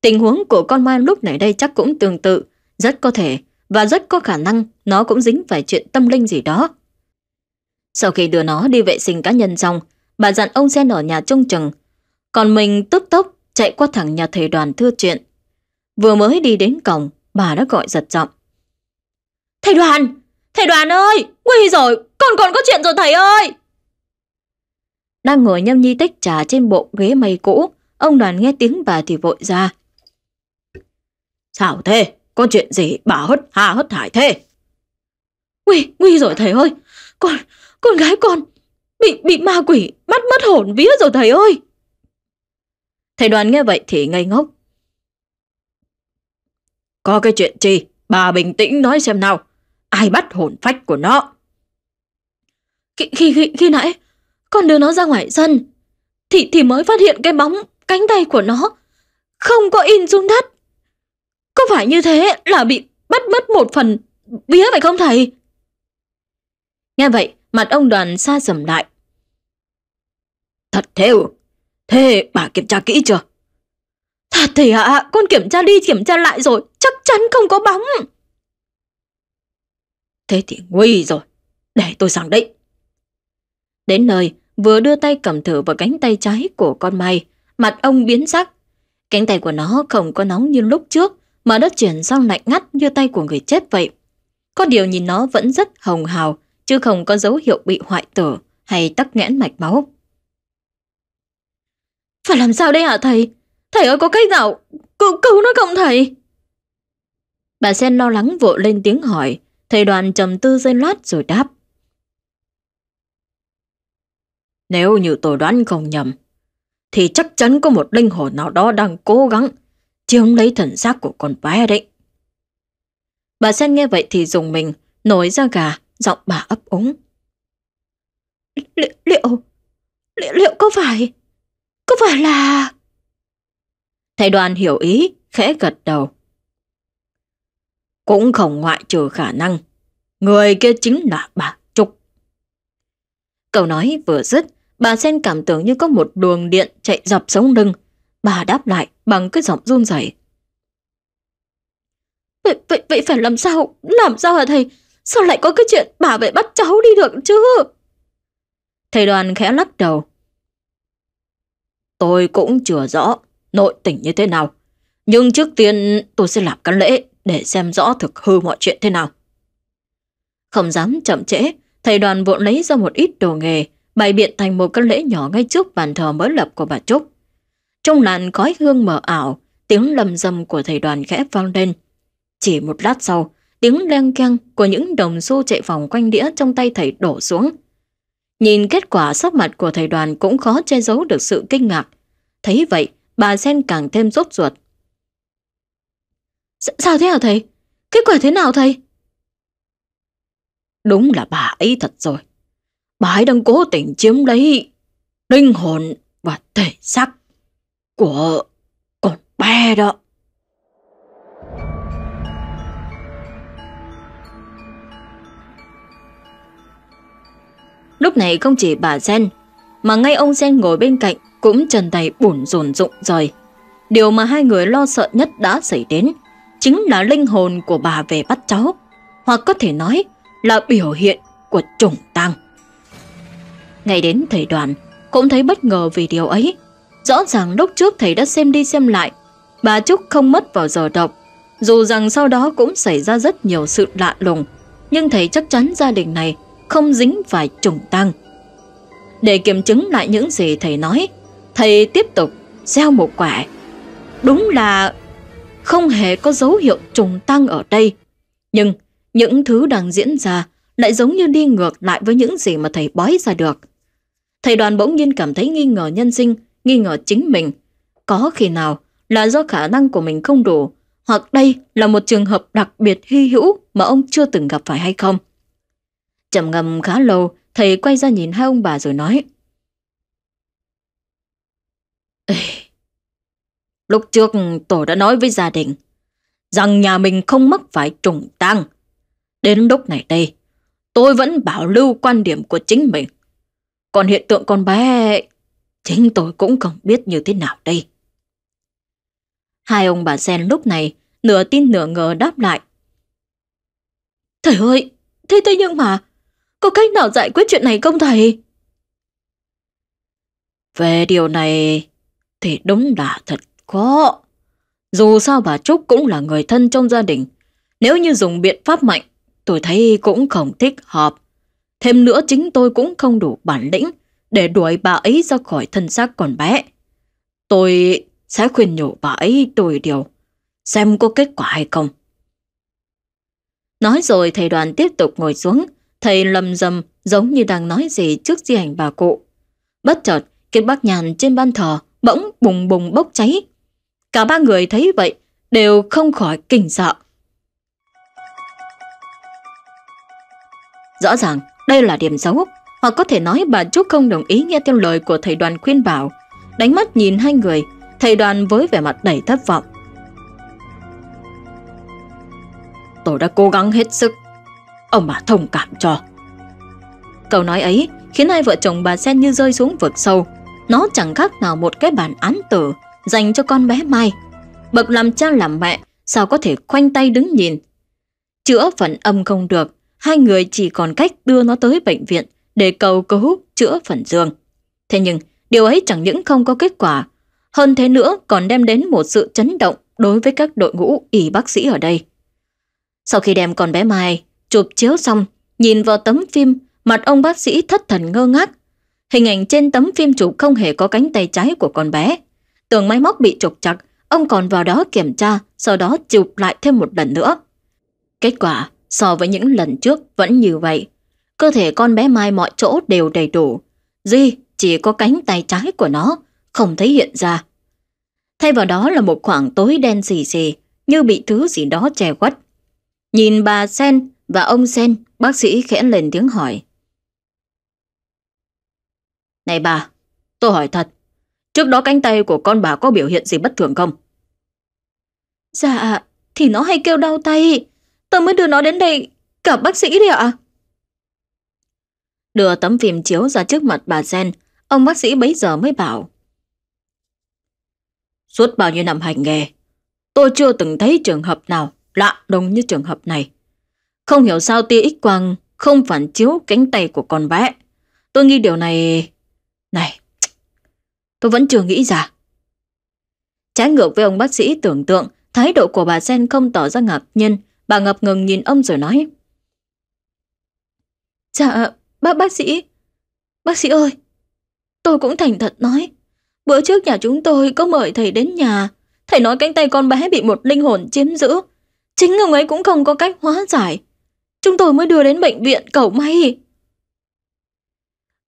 Speaker 1: Tình huống của con Mai lúc này đây chắc cũng tương tự, rất có thể và rất có khả năng nó cũng dính phải chuyện tâm linh gì đó. Sau khi đưa nó đi vệ sinh cá nhân xong, bà dặn ông sen ở nhà trông chừng. Còn mình tức tốc chạy qua thẳng nhà thầy đoàn thưa chuyện. Vừa mới đi đến cổng, bà đã gọi giật giọng. Thầy đoàn! Thầy đoàn ơi! Nguy rồi! Con còn có chuyện rồi thầy ơi! Đang ngồi nhâm nhi tách trà trên bộ ghế mây cũ, ông đoàn nghe tiếng bà thì vội ra. Sao thế? Có chuyện gì bà hất hà hất thải thế? Nguy, nguy rồi thầy ơi! Con, con gái con bị bị ma quỷ bắt mất hồn vía rồi thầy ơi. Thầy đoàn nghe vậy thì ngây ngốc. Có cái chuyện gì? Bà bình tĩnh nói xem nào. Ai bắt hồn phách của nó? Khi, khi, khi, khi nãy con đưa nó ra ngoài sân thì thì mới phát hiện cái bóng cánh tay của nó không có in xuống đất. Có phải như thế là bị bắt mất một phần vía vậy không thầy? Nghe vậy, Mặt ông đoàn xa sầm lại. Thật thế ư? Thế bà kiểm tra kỹ chưa? Thật thầy ạ, con kiểm tra đi kiểm tra lại rồi, chắc chắn không có bóng. Thế thì nguy rồi, để tôi sang đấy. Đến nơi, vừa đưa tay cầm thử vào cánh tay trái của con Mai, mặt ông biến sắc. Cánh tay của nó không có nóng như lúc trước, mà đã chuyển sang lạnh ngắt như tay của người chết vậy. Có điều nhìn nó vẫn rất hồng hào, chứ không có dấu hiệu bị hoại tử hay tắc nghẽn mạch máu. Phải làm sao đây hả thầy? Thầy ơi có cách nào? Cứu, cứu nó không thầy? Bà Sen lo lắng vội lên tiếng hỏi, thầy đoàn trầm tư dây lát rồi đáp. Nếu như tôi đoán không nhầm, thì chắc chắn có một linh hồn nào đó đang cố gắng chiếm lấy thần xác của con bé đấy. Bà Sen nghe vậy thì dùng mình, nổi ra gà, giọng bà ấp úng. liệu liệu, liệu, liệu có phải, có phải là... Thầy đoàn hiểu ý, khẽ gật đầu. Cũng không ngoại trừ khả năng, người kia chính là bà Trúc. Câu nói vừa dứt, bà Sen cảm tưởng như có một luồng điện chạy dọc sống lưng. Bà đáp lại bằng cái giọng run rẩy. Vậy, vậy, vậy phải làm sao? Làm sao hả thầy? Sao lại có cái chuyện bà phải bắt cháu đi được chứ? Thầy đoàn khẽ lắc đầu. Tôi cũng chưa rõ nội tình như thế nào. Nhưng trước tiên tôi sẽ làm căn lễ để xem rõ thực hư mọi chuyện thế nào. Không dám chậm trễ, thầy đoàn vội lấy ra một ít đồ nghề, bày biện thành một căn lễ nhỏ ngay trước bàn thờ mới lập của bà Trúc. Trong làn khói hương mờ ảo, tiếng lầm rầm của thầy đoàn khẽ vang lên. Chỉ một lát sau, tiếng leng keng của những đồng xu chạy vòng quanh đĩa trong tay thầy đổ xuống. Nhìn kết quả sắc mặt của thầy đoàn cũng khó che giấu được sự kinh ngạc. Thấy vậy, bà Sen càng thêm rốt ruột. S sao thế hả thầy? Kết quả thế nào thầy? Đúng là bà ấy thật rồi. Bà ấy đang cố tình chiếm lấy linh hồn và thể xác của con bé đó. Lúc này không chỉ bà Gen, mà ngay ông Gen ngồi bên cạnh cũng chân tay bủn rồn rụng rồi. Điều mà hai người lo sợ nhất đã xảy đến chính là linh hồn của bà về bắt cháu, hoặc có thể nói là biểu hiện của trùng tăng. ngay đến thầy đoàn cũng thấy bất ngờ vì điều ấy. Rõ ràng lúc trước thầy đã xem đi xem lại, bà Trúc không mất vào giờ độc. Dù rằng sau đó cũng xảy ra rất nhiều sự lạ lùng, nhưng thầy chắc chắn gia đình này không dính phải trùng tăng. Để kiểm chứng lại những gì thầy nói, thầy tiếp tục gieo một quả. Đúng là không hề có dấu hiệu trùng tăng ở đây. Nhưng những thứ đang diễn ra lại giống như đi ngược lại với những gì mà thầy bói ra được. Thầy đoàn bỗng nhiên cảm thấy nghi ngờ nhân sinh, nghi ngờ chính mình. Có khi nào là do khả năng của mình không đủ, hoặc đây là một trường hợp đặc biệt hy hữu mà ông chưa từng gặp phải hay không? Chầm ngầm khá lâu, thầy quay ra nhìn hai ông bà rồi nói. Ê, lúc trước tổ đã nói với gia đình rằng nhà mình không mắc phải trùng tang. Đến lúc này đây, tôi vẫn bảo lưu quan điểm của chính mình. Còn hiện tượng con bé chính tôi cũng không biết như thế nào đây. Hai ông bà Sen lúc này nửa tin nửa ngờ đáp lại. Thầy ơi, thế thế nhưng mà có cách nào giải quyết chuyện này không thầy? Về điều này thì đúng là thật khó. Dù sao bà Trúc cũng là người thân trong gia đình. Nếu như dùng biện pháp mạnh, tôi thấy cũng không thích hợp. Thêm nữa chính tôi cũng không đủ bản lĩnh để đuổi bà ấy ra khỏi thân xác còn bé. Tôi sẽ khuyên nhủ bà ấy đôi điều, xem có kết quả hay không. Nói rồi thầy đoàn tiếp tục ngồi xuống, Thầy lầm rầm giống như đang nói gì trước di ảnh bà cụ. Bất chợt, kiệt bác nhàn trên ban thờ bỗng bùng bùng bốc cháy. Cả ba người thấy vậy đều không khỏi kinh sợ. Rõ ràng đây là điểm xấu, hoặc có thể nói bà Trúc không đồng ý nghe theo lời của thầy đoàn khuyên bảo. Đánh mắt nhìn hai người, thầy đoàn với vẻ mặt đầy thất vọng. Tôi đã cố gắng hết sức ông bà thông cảm cho. Câu nói ấy khiến hai vợ chồng bà Sen như rơi xuống vực sâu. Nó chẳng khác nào một cái bản án tử dành cho con bé Mai. Bậc làm cha làm mẹ, sao có thể khoanh tay đứng nhìn. Chữa phần âm không được, hai người chỉ còn cách đưa nó tới bệnh viện để cầu cứu chữa phần dương. Thế nhưng, điều ấy chẳng những không có kết quả, hơn thế nữa còn đem đến một sự chấn động đối với các đội ngũ y bác sĩ ở đây. Sau khi đem con bé Mai Chụp chiếu xong, nhìn vào tấm phim, mặt ông bác sĩ thất thần ngơ ngác. Hình ảnh trên tấm phim chụp không hề có cánh tay trái của con bé. Tường máy móc bị trục chặt, ông còn vào đó kiểm tra, sau đó chụp lại thêm một lần nữa. Kết quả, so với những lần trước vẫn như vậy. Cơ thể con bé Mai mọi chỗ đều đầy đủ. Duy chỉ có cánh tay trái của nó, không thấy hiện ra. Thay vào đó là một khoảng tối đen xì xì, như bị thứ gì đó che khuất. Nhìn bà Sen và ông Sen, bác sĩ khẽ lên tiếng hỏi. Này bà, tôi hỏi thật, trước đó cánh tay của con bà có biểu hiện gì bất thường không? Dạ, thì nó hay kêu đau tay, tôi mới đưa nó đến đây gặp bác sĩ đi ạ. Đưa tấm phim chiếu ra trước mặt bà Sen, ông bác sĩ bấy giờ mới bảo. Suốt bao nhiêu năm hành nghề, tôi chưa từng thấy trường hợp nào lạ đông như trường hợp này. Không hiểu sao tia X quang không phản chiếu cánh tay của con bé. Tôi nghĩ điều này... Này, tôi vẫn chưa nghĩ ra. Trái ngược với ông bác sĩ tưởng tượng, thái độ của bà Sen không tỏ ra ngạc nhiên. Bà ngập ngừng nhìn ông rồi nói. Dạ, bác bác sĩ, bác sĩ ơi, tôi cũng thành thật nói. Bữa trước nhà chúng tôi có mời thầy đến nhà, thầy nói cánh tay con bé bị một linh hồn chiếm giữ. Chính ông ấy cũng không có cách hóa giải. Chúng tôi mới đưa đến bệnh viện cẩu may.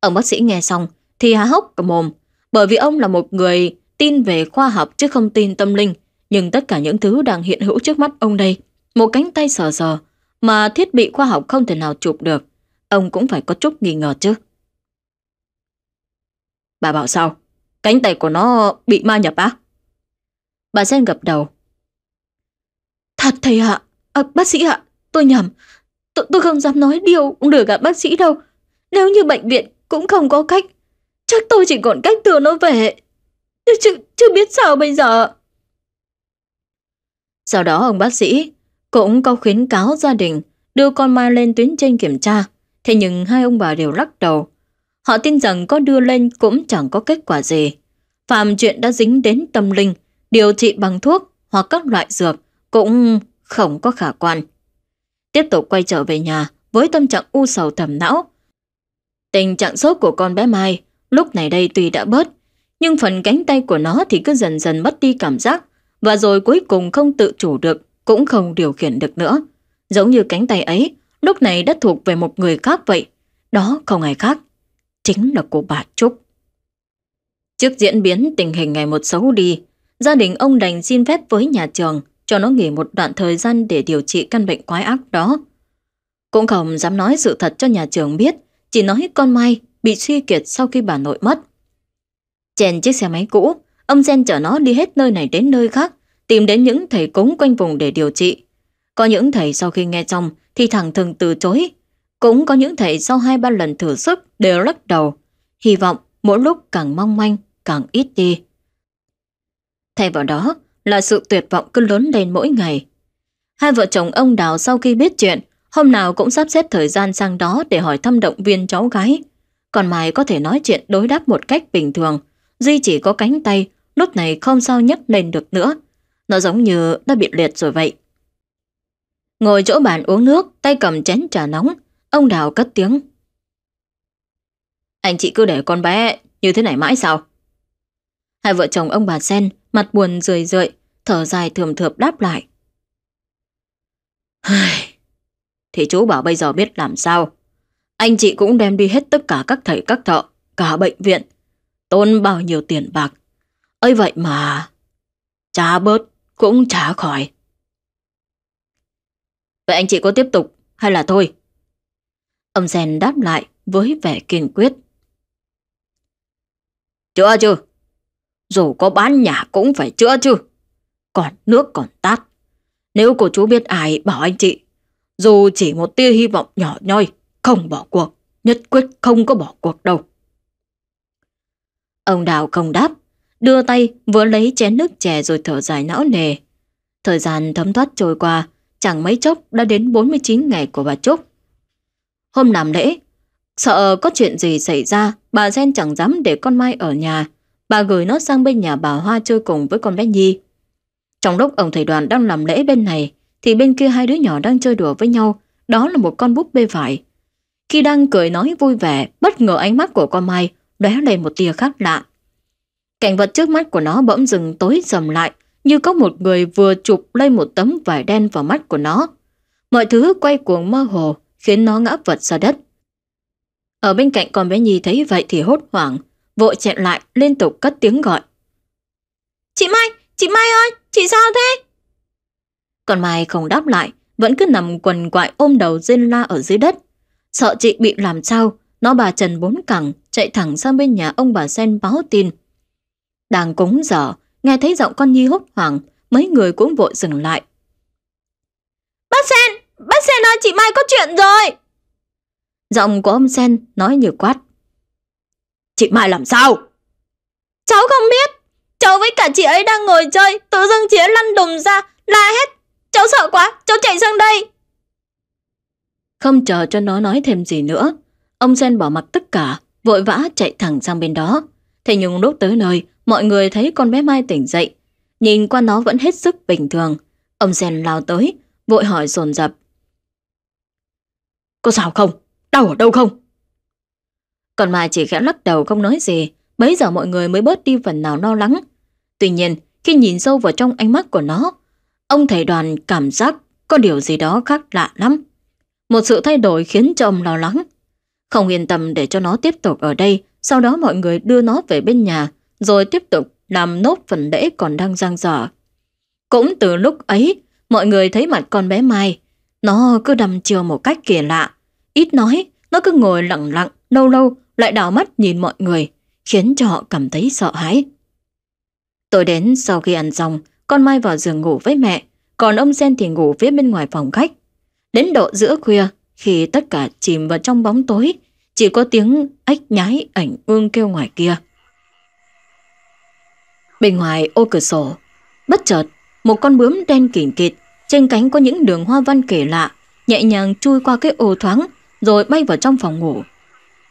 Speaker 1: Ông bác sĩ nghe xong thì há hốc cả mồm. Bởi vì ông là một người tin về khoa học chứ không tin tâm linh. Nhưng tất cả những thứ đang hiện hữu trước mắt ông đây, một cánh tay sờ sờ, mà thiết bị khoa học không thể nào chụp được, ông cũng phải có chút nghi ngờ chứ. Bà bảo sao? Cánh tay của nó bị ma nhập á? Bà Sen gập đầu. Thật thầy ạ, à, bác sĩ ạ, tôi nhầm, T tôi không dám nói điều cũng được gặp bác sĩ đâu. Nếu như bệnh viện cũng không có cách, chắc tôi chỉ còn cách đưa nó về. Chứ, chứ biết sao bây giờ. Sau đó ông bác sĩ cũng có khuyến cáo gia đình đưa con Mai lên tuyến trên kiểm tra. Thế nhưng hai ông bà đều lắc đầu. Họ tin rằng có đưa lên cũng chẳng có kết quả gì. Phạm chuyện đã dính đến tâm linh, điều trị bằng thuốc hoặc các loại dược cũng không có khả quan tiếp tục quay trở về nhà với tâm trạng u sầu thầm não. Tình trạng sốt của con bé Mai lúc này đây tuy đã bớt, nhưng phần cánh tay của nó thì cứ dần dần mất đi cảm giác và rồi cuối cùng không tự chủ được, cũng không điều khiển được nữa. Giống như cánh tay ấy lúc này đã thuộc về một người khác vậy. Đó không ai khác, chính là cô bà Trúc. Trước diễn biến tình hình ngày một xấu đi, gia đình ông đành xin phép với nhà trường cho nó nghỉ một đoạn thời gian để điều trị căn bệnh quái ác đó. Cũng không dám nói sự thật cho nhà trường biết, chỉ nói con Mai bị suy kiệt sau khi bà nội mất. Trên chiếc xe máy cũ, ông Gen chở nó đi hết nơi này đến nơi khác, tìm đến những thầy cúng quanh vùng để điều trị. Có những thầy sau khi nghe xong thì thẳng thừng từ chối. Cũng có những thầy sau hai ba lần thử sức đều lắc đầu. Hy vọng mỗi lúc càng mong manh, càng ít đi. Thay vào đó, là sự tuyệt vọng cứ lớn lên mỗi ngày. Hai vợ chồng ông Đào sau khi biết chuyện, hôm nào cũng sắp xếp thời gian sang đó để hỏi thăm động viên cháu gái. Còn Mai có thể nói chuyện đối đáp một cách bình thường, Duy chỉ có cánh tay, lúc này không sao nhấc lên được nữa. Nó giống như đã bị liệt rồi vậy. Ngồi chỗ bàn uống nước, tay cầm chén trà nóng, ông Đào cất tiếng. Anh chị cứ để con bé như thế này mãi sao? Hai vợ chồng ông bà Sen mặt buồn rười rượi, thở dài thườm thượp đáp lại. Thì chú bảo bây giờ biết làm sao. Anh chị cũng đem đi hết tất cả các thầy các thợ, cả bệnh viện. Tốn bao nhiêu tiền bạc. ấy vậy mà, trả bớt cũng trả khỏi. Vậy anh chị có tiếp tục hay là thôi? Ông Sen đáp lại với vẻ kiên quyết. Chưa chưa, dù có bán nhà cũng phải chữa chứ. Còn nước còn tát. Nếu cô chú biết ai bảo anh chị, dù chỉ một tia hy vọng nhỏ nhoi, không bỏ cuộc, nhất quyết không có bỏ cuộc đâu. Ông Đào không đáp, đưa tay vừa lấy chén nước chè rồi thở dài não nề. Thời gian thấm thoát trôi qua, chẳng mấy chốc đã đến 49 ngày của bà Trúc. Hôm làm lễ, sợ có chuyện gì xảy ra, bà Gen chẳng dám để con Mai ở nhà, bà gửi nó sang bên nhà bà Hoa chơi cùng với con bé Nhi. Trong lúc ông thầy đoàn đang làm lễ bên này, thì bên kia hai đứa nhỏ đang chơi đùa với nhau, đó là một con búp bê vải. Khi đang cười nói vui vẻ, bất ngờ ánh mắt của con Mai lóe lên một tia khác lạ. Cảnh vật trước mắt của nó bỗng dừng tối dầm lại, như có một người vừa chụp lấy một tấm vải đen vào mắt của nó. Mọi thứ quay cuồng mơ hồ, khiến nó ngã vật ra đất. Ở bên cạnh con bé Nhi thấy vậy thì hốt hoảng, vội chạy lại liên tục cất tiếng gọi. Chị Mai, chị Mai ơi, chị sao thế? Còn Mai không đáp lại, vẫn cứ nằm quần quại ôm đầu rên la ở dưới đất. Sợ chị bị làm sao, nó bà Trần bốn cẳng chạy thẳng sang bên nhà ông bà Sen báo tin. Đang cúng dở, nghe thấy giọng con Nhi hốt hoảng, mấy người cũng vội dừng lại. Bác Sen, bác Sen ơi, chị Mai có chuyện rồi! Giọng của ông Sen nói như quát. Chị Mai làm sao? Cháu không biết. Cháu với cả chị ấy đang ngồi chơi, tự dưng chị ấy lăn đùng ra, la hết. Cháu sợ quá, cháu chạy sang đây. Không chờ cho nó nói thêm gì nữa, ông Sen bỏ mặc tất cả, vội vã chạy thẳng sang bên đó. Thế nhưng lúc tới nơi, mọi người thấy con bé Mai tỉnh dậy. Nhìn qua nó vẫn hết sức bình thường. Ông Sen lao tới, vội hỏi dồn dập. Cô sao không? Đau ở đâu không? Còn mà chỉ khẽ lắc đầu không nói gì, bấy giờ mọi người mới bớt đi phần nào lo lắng. Tuy nhiên, khi nhìn sâu vào trong ánh mắt của nó, ông thầy đoàn cảm giác có điều gì đó khác lạ lắm. Một sự thay đổi khiến cho ông lo lắng. Không yên tâm để cho nó tiếp tục ở đây, sau đó mọi người đưa nó về bên nhà, rồi tiếp tục làm nốt phần lễ còn đang giang dở. Cũng từ lúc ấy, mọi người thấy mặt con bé Mai. Nó cứ đầm chiều một cách kỳ lạ. Ít nói, nó cứ ngồi lặng lặng, lâu lâu lại đảo mắt nhìn mọi người, khiến cho họ cảm thấy sợ hãi. Tôi đến sau khi ăn xong, con Mai vào giường ngủ với mẹ, còn ông Sen thì ngủ phía bên ngoài phòng khách. Đến độ giữa khuya, khi tất cả chìm vào trong bóng tối, chỉ có tiếng ếch nhái ảnh ương kêu ngoài kia. Bên ngoài ô cửa sổ, bất chợt, một con bướm đen kỉnh kịt, trên cánh có những đường hoa văn kỳ lạ, nhẹ nhàng chui qua cái ô thoáng rồi bay vào trong phòng ngủ.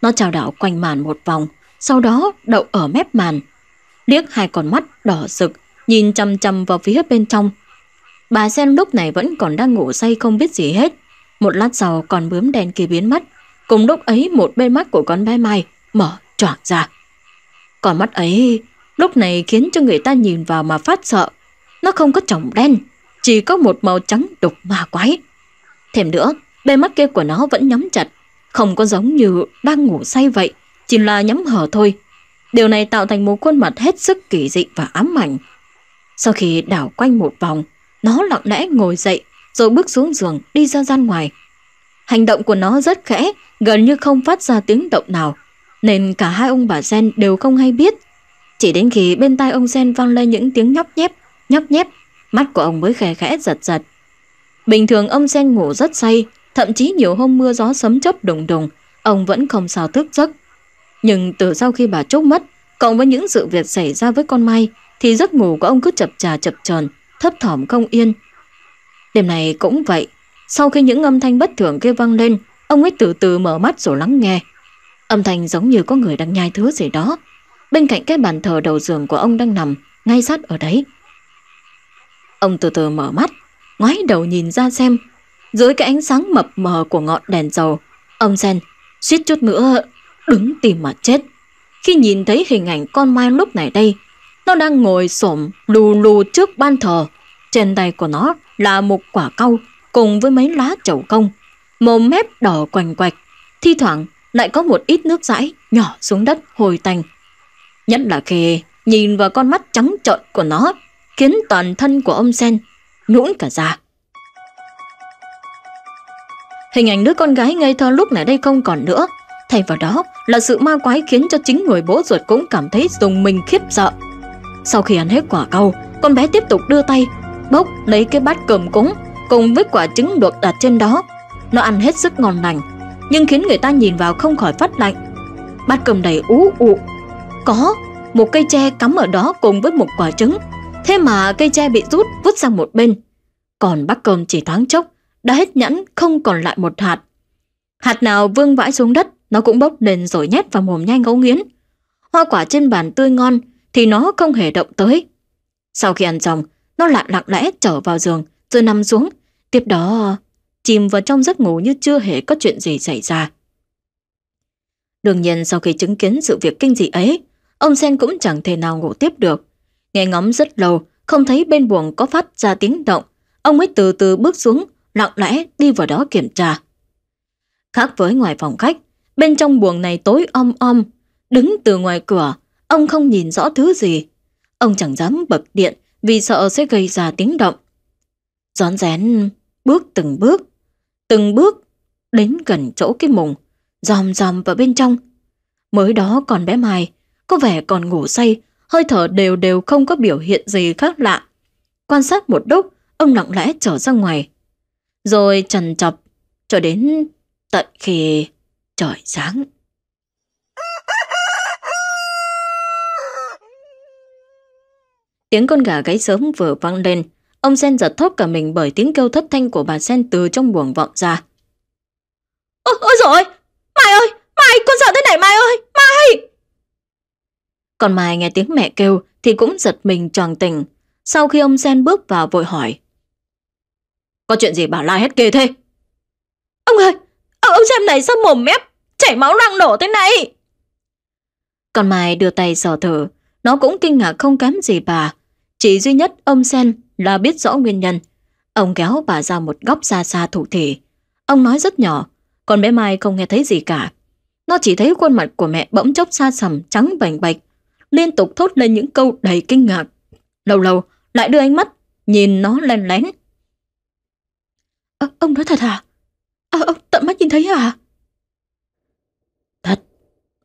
Speaker 1: Nó chào đảo quanh màn một vòng, sau đó đậu ở mép màn. Liếc hai con mắt đỏ rực, nhìn chăm chăm vào phía bên trong. Bà sen lúc này vẫn còn đang ngủ say không biết gì hết. Một lát sau con bướm đen kia biến mất. Cùng lúc ấy một bên mắt của con bé Mai mở trọn ra. Con mắt ấy lúc này khiến cho người ta nhìn vào mà phát sợ. Nó không có tròng đen, chỉ có một màu trắng đục ma quái. Thêm nữa, bên mắt kia của nó vẫn nhắm chặt, không có giống như đang ngủ say vậy, chỉ là nhắm hờ thôi. Điều này tạo thành một khuôn mặt hết sức kỳ dị và ám ảnh. Sau khi đảo quanh một vòng, nó lặng lẽ ngồi dậy rồi bước xuống giường đi ra gian ngoài. Hành động của nó rất khẽ, gần như không phát ra tiếng động nào, nên cả hai ông bà Sen đều không hay biết. Chỉ đến khi bên tai ông Sen vang lên những tiếng nhóc nhép, nhóc nhép, mắt của ông mới khẽ khẽ giật giật. Bình thường ông Sen ngủ rất say, Thậm chí nhiều hôm mưa gió sấm chớp đùng đùng, ông vẫn không sao thức giấc. Nhưng từ sau khi bà Trúc mất, cộng với những sự việc xảy ra với con mai thì giấc ngủ của ông cứ chập trà chập tròn, thấp thỏm không yên. Đêm này cũng vậy, sau khi những âm thanh bất thường kêu vang lên, ông ấy từ từ mở mắt rồi lắng nghe. Âm thanh giống như có người đang nhai thứ gì đó. Bên cạnh cái bàn thờ đầu giường của ông đang nằm, ngay sát ở đấy. Ông từ từ mở mắt, ngoái đầu nhìn ra xem dưới cái ánh sáng mập mờ của ngọn đèn dầu, ông Sen suýt chút nữa đứng tìm mà chết. Khi nhìn thấy hình ảnh con Mai lúc này đây, nó đang ngồi xổm lù lù trước ban thờ. Trên tay của nó là một quả cau cùng với mấy lá chậu công, mồm mép đỏ quành quạch, thi thoảng lại có một ít nước dãi nhỏ xuống đất hồi tành. Nhất là khi nhìn vào con mắt trắng trợn của nó, khiến toàn thân của ông Sen nũng cả ra. Hình ảnh đứa con gái ngây thơ lúc này đây không còn nữa Thay vào đó là sự ma quái khiến cho chính người bố ruột cũng cảm thấy dùng mình khiếp sợ Sau khi ăn hết quả cầu Con bé tiếp tục đưa tay Bốc lấy cái bát cơm cúng Cùng với quả trứng được đặt trên đó Nó ăn hết sức ngon lành Nhưng khiến người ta nhìn vào không khỏi phát lạnh Bát cơm đầy ú ụ Có một cây tre cắm ở đó cùng với một quả trứng Thế mà cây tre bị rút vút sang một bên Còn bát cơm chỉ thoáng chốc đã hết nhẫn, không còn lại một hạt. Hạt nào vương vãi xuống đất, nó cũng bốc lên rồi nhét vào mồm nhanh ngấu nghiến. Hoa quả trên bàn tươi ngon thì nó không hề động tới. Sau khi ăn xong, nó lại lặng lẽ trở vào giường, rồi nằm xuống. Tiếp đó, chìm vào trong giấc ngủ như chưa hề có chuyện gì xảy ra. Đương nhiên sau khi chứng kiến sự việc kinh dị ấy, ông Sen cũng chẳng thể nào ngủ tiếp được. Nghe ngóng rất lâu, không thấy bên buồng có phát ra tiếng động. Ông mới từ từ bước xuống lặng lẽ đi vào đó kiểm tra. Khác với ngoài phòng khách, bên trong buồng này tối om om, đứng từ ngoài cửa, ông không nhìn rõ thứ gì. Ông chẳng dám bật điện vì sợ sẽ gây ra tiếng động. Rón rén bước từng bước, từng bước đến gần chỗ cái mùng, dòm dòm vào bên trong. Mới đó còn bé Mai, có vẻ còn ngủ say, hơi thở đều đều không có biểu hiện gì khác lạ. Quan sát một lúc, ông lặng lẽ trở ra ngoài rồi trằn trọc cho đến tận khi trời sáng. Tiếng con gà gáy sớm vừa vang lên, ông Sen giật thóp cả mình bởi tiếng kêu thất thanh của bà Sen từ trong buồng vọng ra. Ôi, ôi dồi ôi, Mai ơi, Mai, con sợ thế này Mai ơi, Mai! Còn Mai nghe tiếng mẹ kêu thì cũng giật mình tròn tình. Sau khi ông Sen bước vào vội hỏi. Có chuyện gì bảo la hết kê thế? Ông ơi, ông xem này sao mồm mép, chảy máu loang nổ thế này. Còn Mai đưa tay dò thử, nó cũng kinh ngạc không kém gì bà. Chỉ duy nhất ông Sen là biết rõ nguyên nhân. Ông kéo bà ra một góc xa xa thủ thể. Ông nói rất nhỏ, còn bé Mai không nghe thấy gì cả. Nó chỉ thấy khuôn mặt của mẹ bỗng chốc xa sầm trắng bành bạch, liên tục thốt lên những câu đầy kinh ngạc. Lâu lâu lại đưa ánh mắt, nhìn nó len lén à, Ông nói thật hả? À, ông tận mắt nhìn thấy hả? Thật.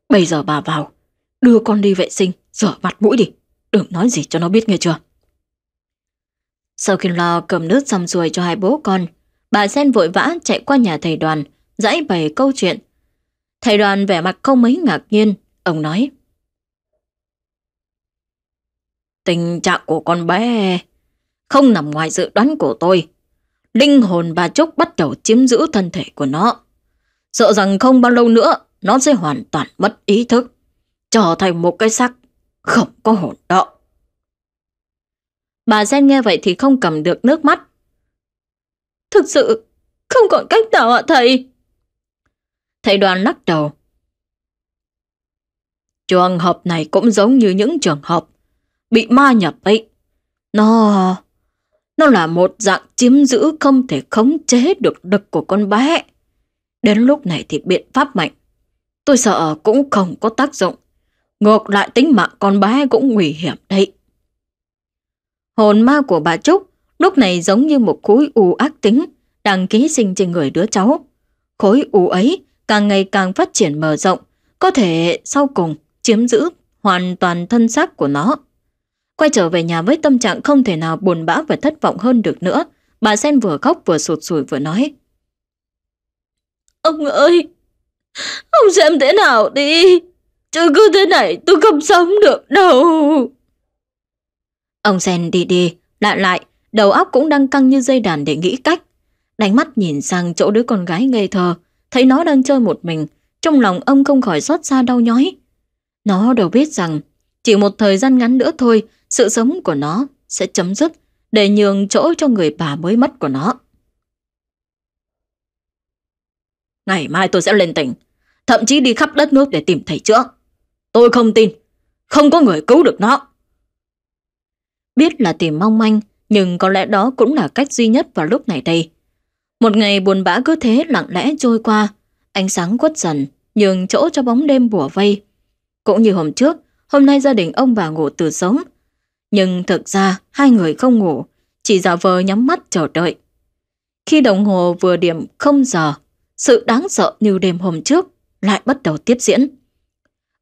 Speaker 1: Bây giờ bà vào, đưa con đi vệ sinh, rửa mặt mũi đi. Đừng nói gì cho nó biết nghe chưa? Sau khi lo cầm nước xong xuôi cho hai bố con, bà Sen vội vã chạy qua nhà thầy đoàn, giải bày câu chuyện. Thầy đoàn vẻ mặt không mấy ngạc nhiên, ông nói. Tình trạng của con bé không nằm ngoài dự đoán của tôi linh hồn bà Trúc bắt đầu chiếm giữ thân thể của nó. Sợ rằng không bao lâu nữa, nó sẽ hoàn toàn mất ý thức, trở thành một cái xác không có hồn đó. Bà Gen nghe vậy thì không cầm được nước mắt. Thực sự, không còn cách nào ạ thầy. Thầy đoàn lắc đầu. Trường hợp này cũng giống như những trường hợp bị ma nhập ấy. Nó nó là một dạng chiếm giữ không thể khống chế được đực của con bé. Đến lúc này thì biện pháp mạnh. Tôi sợ cũng không có tác dụng. Ngược lại tính mạng con bé cũng nguy hiểm đấy. Hồn ma của bà Trúc lúc này giống như một khối u ác tính đang ký sinh trên người đứa cháu. Khối u ấy càng ngày càng phát triển mở rộng, có thể sau cùng chiếm giữ hoàn toàn thân xác của nó. Quay trở về nhà với tâm trạng không thể nào buồn bã và thất vọng hơn được nữa, bà Sen vừa khóc vừa sụt sùi vừa nói. Ông ơi, ông xem thế nào đi, chứ cứ thế này tôi không sống được đâu. Ông Sen đi đi, lại lại, đầu óc cũng đang căng như dây đàn để nghĩ cách. Đánh mắt nhìn sang chỗ đứa con gái ngây thơ, thấy nó đang chơi một mình, trong lòng ông không khỏi xót xa đau nhói. Nó đâu biết rằng, chỉ một thời gian ngắn nữa thôi sự sống của nó sẽ chấm dứt để nhường chỗ cho người bà mới mất của nó. Ngày mai tôi sẽ lên tỉnh, thậm chí đi khắp đất nước để tìm thầy chữa. Tôi không tin, không có người cứu được nó. Biết là tìm mong manh, nhưng có lẽ đó cũng là cách duy nhất vào lúc này đây. Một ngày buồn bã cứ thế lặng lẽ trôi qua, ánh sáng quất dần, nhường chỗ cho bóng đêm bùa vây. Cũng như hôm trước, hôm nay gia đình ông bà ngủ từ sớm nhưng thực ra hai người không ngủ, chỉ giả vờ nhắm mắt chờ đợi. Khi đồng hồ vừa điểm không giờ, sự đáng sợ như đêm hôm trước lại bắt đầu tiếp diễn.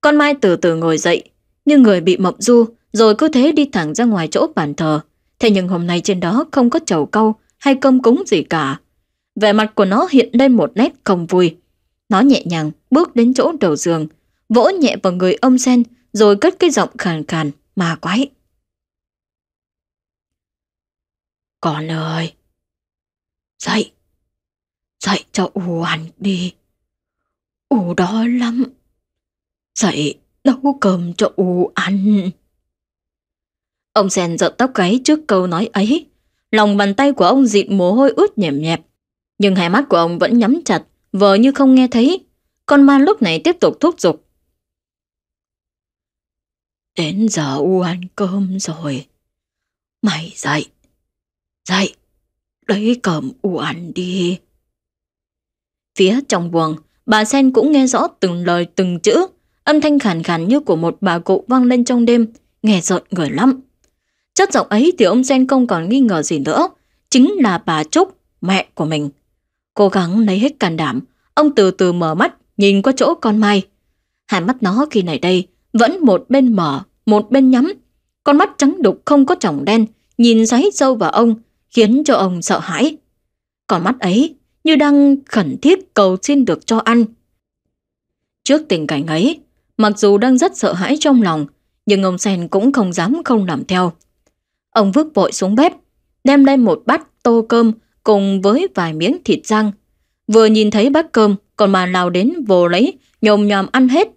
Speaker 1: Con Mai từ từ ngồi dậy, như người bị mộng du rồi cứ thế đi thẳng ra ngoài chỗ bàn thờ. Thế nhưng hôm nay trên đó không có chầu câu hay cơm cúng gì cả. Vẻ mặt của nó hiện lên một nét không vui. Nó nhẹ nhàng bước đến chỗ đầu giường, vỗ nhẹ vào người ông sen rồi cất cái giọng khàn khàn mà quái. Con ơi! Dậy! Dậy cho ù hẳn đi! Ù đói lắm! Dậy nấu cơm cho ù ăn! Ông Sen giật tóc gáy trước câu nói ấy. Lòng bàn tay của ông dịt mồ hôi ướt nhẹp nhẹp. Nhưng hai mắt của ông vẫn nhắm chặt, vờ như không nghe thấy. Con ma lúc này tiếp tục thúc giục. Đến giờ u ăn cơm rồi. Mày dậy, Dậy, lấy cầm u ăn đi. Phía trong quần bà Sen cũng nghe rõ từng lời từng chữ, âm thanh khàn khàn như của một bà cụ vang lên trong đêm, nghe rợn người lắm. Chất giọng ấy thì ông Sen không còn nghi ngờ gì nữa, chính là bà Trúc, mẹ của mình. Cố gắng lấy hết can đảm, ông từ từ mở mắt nhìn qua chỗ con Mai. Hai mắt nó khi này đây vẫn một bên mở, một bên nhắm. Con mắt trắng đục không có tròng đen, nhìn xoáy sâu vào ông khiến cho ông sợ hãi. Còn mắt ấy như đang khẩn thiết cầu xin được cho ăn. Trước tình cảnh ấy, mặc dù đang rất sợ hãi trong lòng, nhưng ông Sen cũng không dám không làm theo. Ông vứt vội xuống bếp, đem lên một bát tô cơm cùng với vài miếng thịt rang. Vừa nhìn thấy bát cơm, còn mà lao đến vồ lấy, nhồm nhòm ăn hết.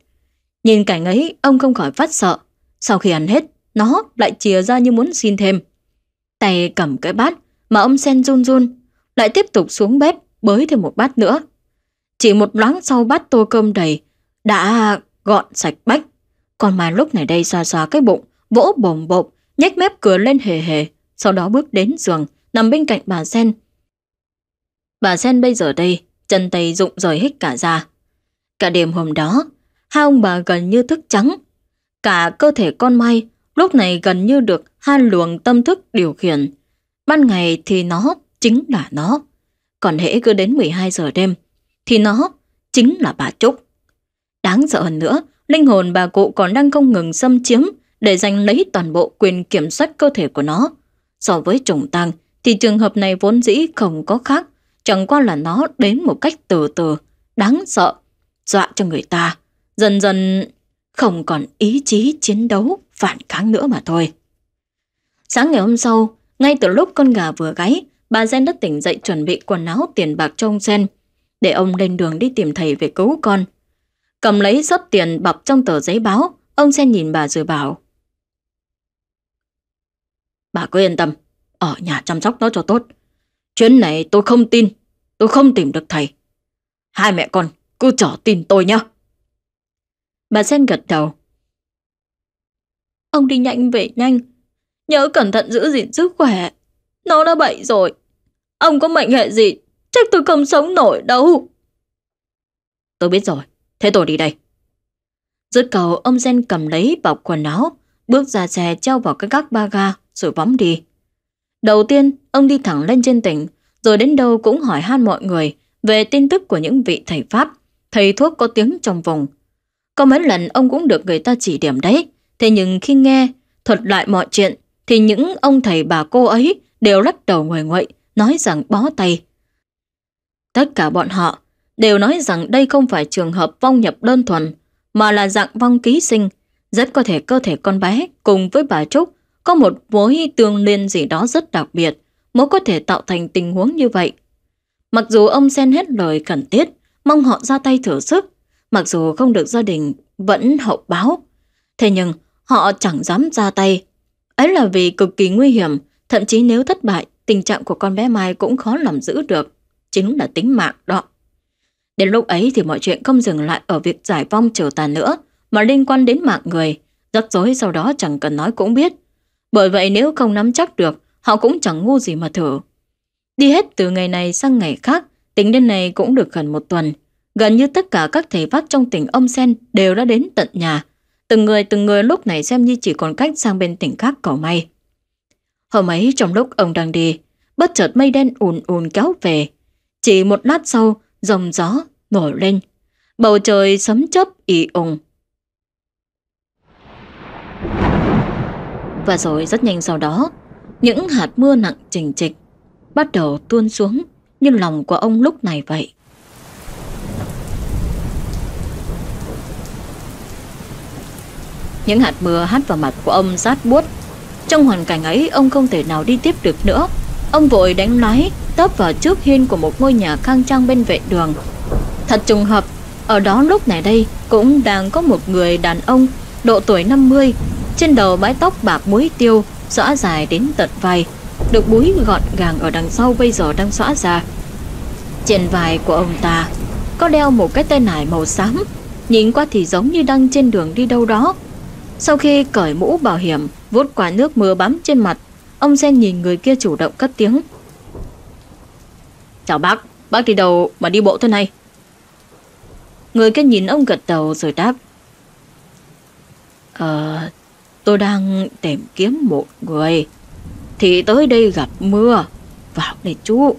Speaker 1: Nhìn cảnh ấy, ông không khỏi phát sợ. Sau khi ăn hết, nó lại chìa ra như muốn xin thêm tay cầm cái bát mà ông Sen run run, lại tiếp tục xuống bếp bới thêm một bát nữa. Chỉ một loáng sau bát tô cơm đầy, đã gọn sạch bách. Còn mà lúc này đây xoa xoa cái bụng, vỗ bồng bộp, nhếch mép cửa lên hề hề, sau đó bước đến giường, nằm bên cạnh bà Sen. Bà Sen bây giờ đây, chân tay rụng rời hết cả ra. Cả đêm hôm đó, hai ông bà gần như thức trắng. Cả cơ thể con Mai lúc này gần như được hai luồng tâm thức điều khiển. Ban ngày thì nó chính là nó, còn hễ cứ đến 12 giờ đêm thì nó chính là bà Trúc. Đáng sợ hơn nữa, linh hồn bà cụ còn đang không ngừng xâm chiếm để giành lấy toàn bộ quyền kiểm soát cơ thể của nó. So với trùng tăng thì trường hợp này vốn dĩ không có khác, chẳng qua là nó đến một cách từ từ, đáng sợ, dọa cho người ta, dần dần không còn ý chí chiến đấu phản kháng nữa mà thôi. Sáng ngày hôm sau, ngay từ lúc con gà vừa gáy, bà Gen đã tỉnh dậy chuẩn bị quần áo tiền bạc cho ông Gen, để ông lên đường đi tìm thầy về cứu con. Cầm lấy sớt tiền bọc trong tờ giấy báo, ông Gen nhìn bà rồi bảo. Bà cứ yên tâm, ở nhà chăm sóc nó cho tốt. Chuyến này tôi không tin, tôi không tìm được thầy. Hai mẹ con cứ trở tin tôi nhé. Bà Sen gật đầu, Ông đi nhanh về nhanh. Nhớ cẩn thận giữ gìn sức khỏe. Nó đã bệnh rồi. Ông có mệnh hệ gì, chắc tôi không sống nổi đâu. Tôi biết rồi, thế tôi đi đây. Dứt cầu, ông Zen cầm lấy bọc quần áo, bước ra xe treo vào cái gác ba ga rồi bóng đi. Đầu tiên, ông đi thẳng lên trên tỉnh, rồi đến đâu cũng hỏi han mọi người về tin tức của những vị thầy Pháp, thầy thuốc có tiếng trong vùng. Có mấy lần ông cũng được người ta chỉ điểm đấy, Thế nhưng khi nghe thuật lại mọi chuyện thì những ông thầy bà cô ấy đều lắc đầu ngoài ngoậy, nói rằng bó tay. Tất cả bọn họ đều nói rằng đây không phải trường hợp vong nhập đơn thuần, mà là dạng vong ký sinh. Rất có thể cơ thể con bé cùng với bà Trúc có một mối tương liên gì đó rất đặc biệt mới có thể tạo thành tình huống như vậy. Mặc dù ông xen hết lời cần thiết, mong họ ra tay thử sức, mặc dù không được gia đình vẫn hậu báo. Thế nhưng Họ chẳng dám ra tay. Ấy là vì cực kỳ nguy hiểm, thậm chí nếu thất bại, tình trạng của con bé Mai cũng khó làm giữ được. Chính là tính mạng đó. Đến lúc ấy thì mọi chuyện không dừng lại ở việc giải vong trở tà nữa, mà liên quan đến mạng người. Rắc rối sau đó chẳng cần nói cũng biết. Bởi vậy nếu không nắm chắc được, họ cũng chẳng ngu gì mà thử. Đi hết từ ngày này sang ngày khác, tính đến này cũng được gần một tuần. Gần như tất cả các thầy pháp trong tỉnh ông Sen đều đã đến tận nhà, Từng người từng người lúc này xem như chỉ còn cách sang bên tỉnh khác cầu may. Hôm ấy trong lúc ông đang đi, bất chợt mây đen ùn ùn kéo về. Chỉ một lát sau, dòng gió nổi lên. Bầu trời sấm chớp ị ùng. Và rồi rất nhanh sau đó, những hạt mưa nặng trình trịch bắt đầu tuôn xuống như lòng của ông lúc này vậy. Những hạt mưa hắt vào mặt của ông rát buốt Trong hoàn cảnh ấy ông không thể nào đi tiếp được nữa Ông vội đánh lái tấp vào trước hiên của một ngôi nhà khang trang bên vệ đường Thật trùng hợp Ở đó lúc này đây cũng đang có một người đàn ông độ tuổi 50 Trên đầu mái tóc bạc muối tiêu xõa dài đến tận vai Được búi gọn gàng ở đằng sau bây giờ đang xõa ra Trên vai của ông ta có đeo một cái tay nải màu xám Nhìn qua thì giống như đang trên đường đi đâu đó sau khi cởi mũ bảo hiểm, vuốt quả nước mưa bám trên mặt, ông Sen nhìn người kia chủ động cất tiếng. Chào bác, bác đi đâu mà đi bộ thế này? Người kia nhìn ông gật đầu rồi đáp. Ờ, tôi đang tìm kiếm một người, thì tới đây gặp mưa, vào đây chú.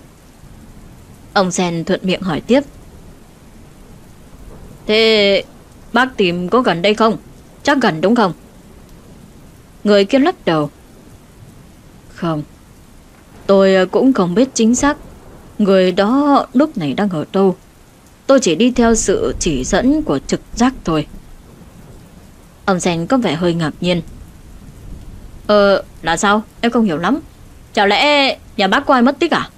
Speaker 1: Ông Sen thuận miệng hỏi tiếp. Thế bác tìm có gần đây không? Chắc gần đúng không? Người kia lắc đầu. Không, tôi ờ, cũng không biết chính xác người đó lúc này đang ở đâu. Tôi chỉ đi theo sự chỉ dẫn của trực giác thôi. Ông Sen có vẻ hơi ngạc nhiên. Ờ, là sao? Em không hiểu lắm. Chả lẽ nhà bác quay mất tích à?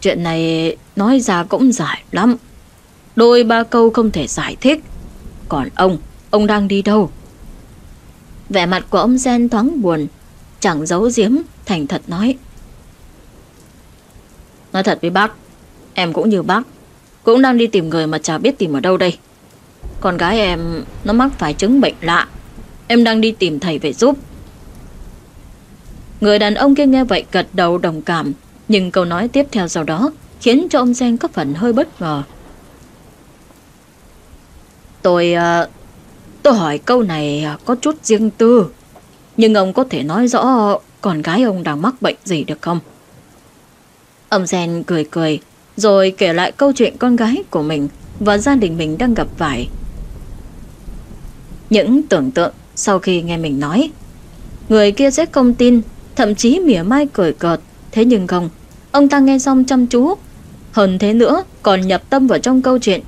Speaker 1: Chuyện này nói ra cũng dài lắm. Đôi ba câu không thể giải thích. Còn ông, ông đang đi đâu? Vẻ mặt của ông Gen thoáng buồn, chẳng giấu giếm, thành thật nói. Nói thật với bác, em cũng như bác, cũng đang đi tìm người mà chả biết tìm ở đâu đây. Con gái em nó mắc phải chứng bệnh lạ, em đang đi tìm thầy về giúp. Người đàn ông kia nghe vậy gật đầu đồng cảm, nhưng câu nói tiếp theo sau đó khiến cho ông Gen có phần hơi bất ngờ. Tôi... Ờ, tôi hỏi câu này ờ, có chút riêng tư. Nhưng ông có thể nói rõ con gái ông đang mắc bệnh gì được không? Ông Gen cười cười, rồi kể lại câu chuyện con gái của mình và gia đình mình đang gặp phải. Những tưởng tượng sau khi nghe mình nói, người kia sẽ không tin, thậm chí mỉa mai cười cợt. Thế nhưng không, ông ta nghe xong chăm chú. Hơn thế nữa, còn nhập tâm vào trong câu chuyện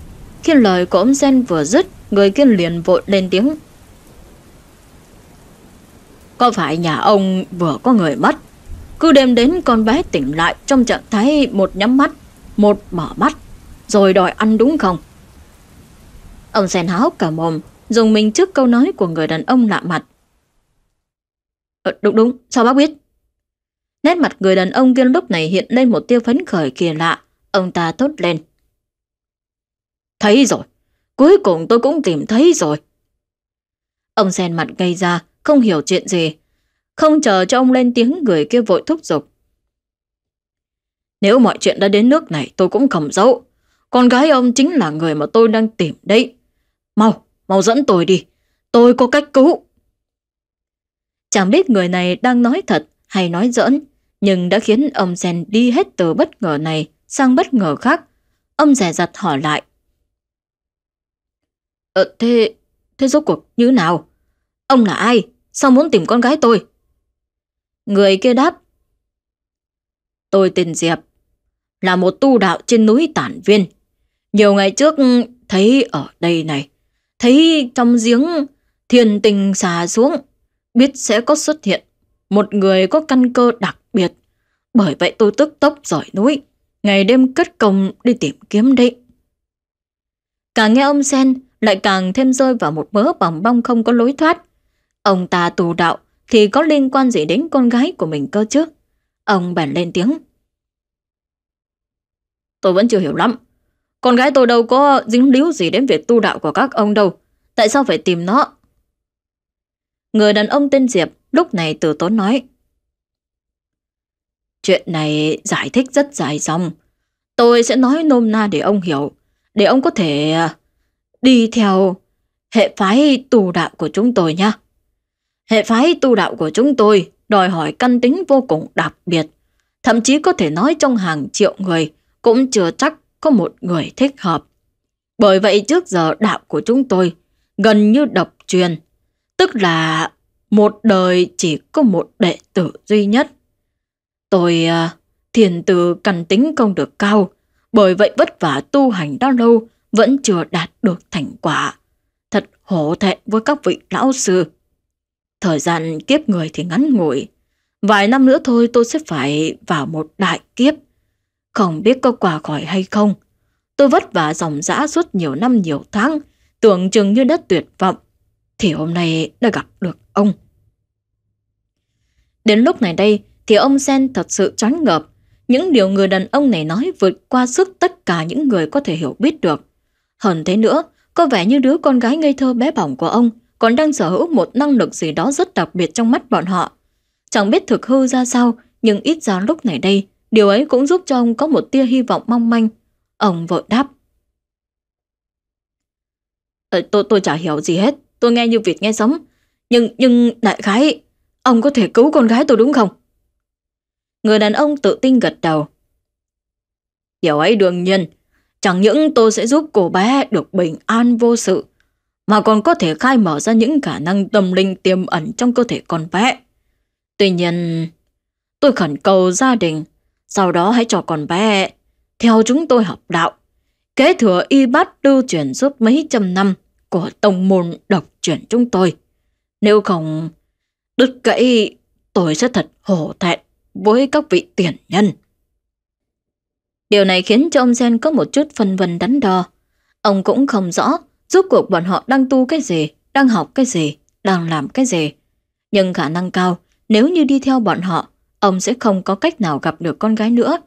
Speaker 1: khi lời của ông Sen vừa dứt, người kia liền vội lên tiếng. Có phải nhà ông vừa có người mất? Cứ đem đến con bé tỉnh lại trong trạng thái một nhắm mắt, một mở mắt, rồi đòi ăn đúng không? Ông Sen háo cả mồm, dùng mình trước câu nói của người đàn ông lạ mặt. Ờ, đúng đúng, sao bác biết? Nét mặt người đàn ông kia lúc này hiện lên một tiêu phấn khởi kỳ lạ. Ông ta tốt lên. Thấy rồi, cuối cùng tôi cũng tìm thấy rồi. Ông sen mặt ngây ra, không hiểu chuyện gì. Không chờ cho ông lên tiếng người kia vội thúc giục. Nếu mọi chuyện đã đến nước này tôi cũng cầm dấu. Con gái ông chính là người mà tôi đang tìm đấy. Mau, mau dẫn tôi đi. Tôi có cách cứu. Chẳng biết người này đang nói thật hay nói giỡn, nhưng đã khiến ông sen đi hết từ bất ngờ này sang bất ngờ khác. Ông rẻ rặt hỏi lại. Ờ, thế, thế rốt cuộc như nào? Ông là ai? Sao muốn tìm con gái tôi? Người kia đáp. Tôi tên Diệp, là một tu đạo trên núi Tản Viên. Nhiều ngày trước thấy ở đây này, thấy trong giếng thiền tình xà xuống, biết sẽ có xuất hiện một người có căn cơ đặc biệt. Bởi vậy tôi tức tốc rời núi, ngày đêm cất công đi tìm kiếm định. Cả nghe ông Sen, lại càng thêm rơi vào một bớ bỏng bong không có lối thoát. Ông ta tù đạo thì có liên quan gì đến con gái của mình cơ chứ? Ông bèn lên tiếng. Tôi vẫn chưa hiểu lắm. Con gái tôi đâu có dính líu gì đến việc tu đạo của các ông đâu. Tại sao phải tìm nó? Người đàn ông tên Diệp lúc này từ tốn nói. Chuyện này giải thích rất dài dòng. Tôi sẽ nói nôm na để ông hiểu, để ông có thể à, đi theo hệ phái tu đạo của chúng tôi nhé. Hệ phái tu đạo của chúng tôi đòi hỏi căn tính vô cùng đặc biệt, thậm chí có thể nói trong hàng triệu người cũng chưa chắc có một người thích hợp. Bởi vậy trước giờ đạo của chúng tôi gần như độc truyền, tức là một đời chỉ có một đệ tử duy nhất. Tôi à, thiền từ căn tính không được cao, bởi vậy vất vả tu hành đã lâu vẫn chưa đạt được thành quả. Thật hổ thẹn với các vị lão sư. Thời gian kiếp người thì ngắn ngủi. Vài năm nữa thôi tôi sẽ phải vào một đại kiếp. Không biết có quả khỏi hay không. Tôi vất vả dòng dã suốt nhiều năm nhiều tháng, tưởng chừng như đất tuyệt vọng. Thì hôm nay đã gặp được ông. Đến lúc này đây thì ông Sen thật sự choáng ngợp. Những điều người đàn ông này nói vượt qua sức tất cả những người có thể hiểu biết được. Hơn thế nữa, có vẻ như đứa con gái ngây thơ bé bỏng của ông còn đang sở hữu một năng lực gì đó rất đặc biệt trong mắt bọn họ. Chẳng biết thực hư ra sao, nhưng ít ra lúc này đây, điều ấy cũng giúp cho ông có một tia hy vọng mong manh. Ông vội đáp. Ờ, tôi tôi chả hiểu gì hết, tôi nghe như vịt nghe sấm. Nhưng, nhưng đại khái, ông có thể cứu con gái tôi đúng không? Người đàn ông tự tin gật đầu. Điều ấy đương nhiên, Chẳng những tôi sẽ giúp cô bé được bình an vô sự, mà còn có thể khai mở ra những khả năng tâm linh tiềm ẩn trong cơ thể con bé. Tuy nhiên, tôi khẩn cầu gia đình, sau đó hãy cho con bé theo chúng tôi học đạo, kế thừa y bát lưu truyền suốt mấy trăm năm của tông môn độc truyền chúng tôi. Nếu không, đứt gãy tôi sẽ thật hổ thẹn với các vị tiền nhân. Điều này khiến cho ông Zen có một chút phân vân đắn đo. Ông cũng không rõ giúp cuộc bọn họ đang tu cái gì, đang học cái gì, đang làm cái gì. Nhưng khả năng cao, nếu như đi theo bọn họ, ông sẽ không có cách nào gặp được con gái nữa.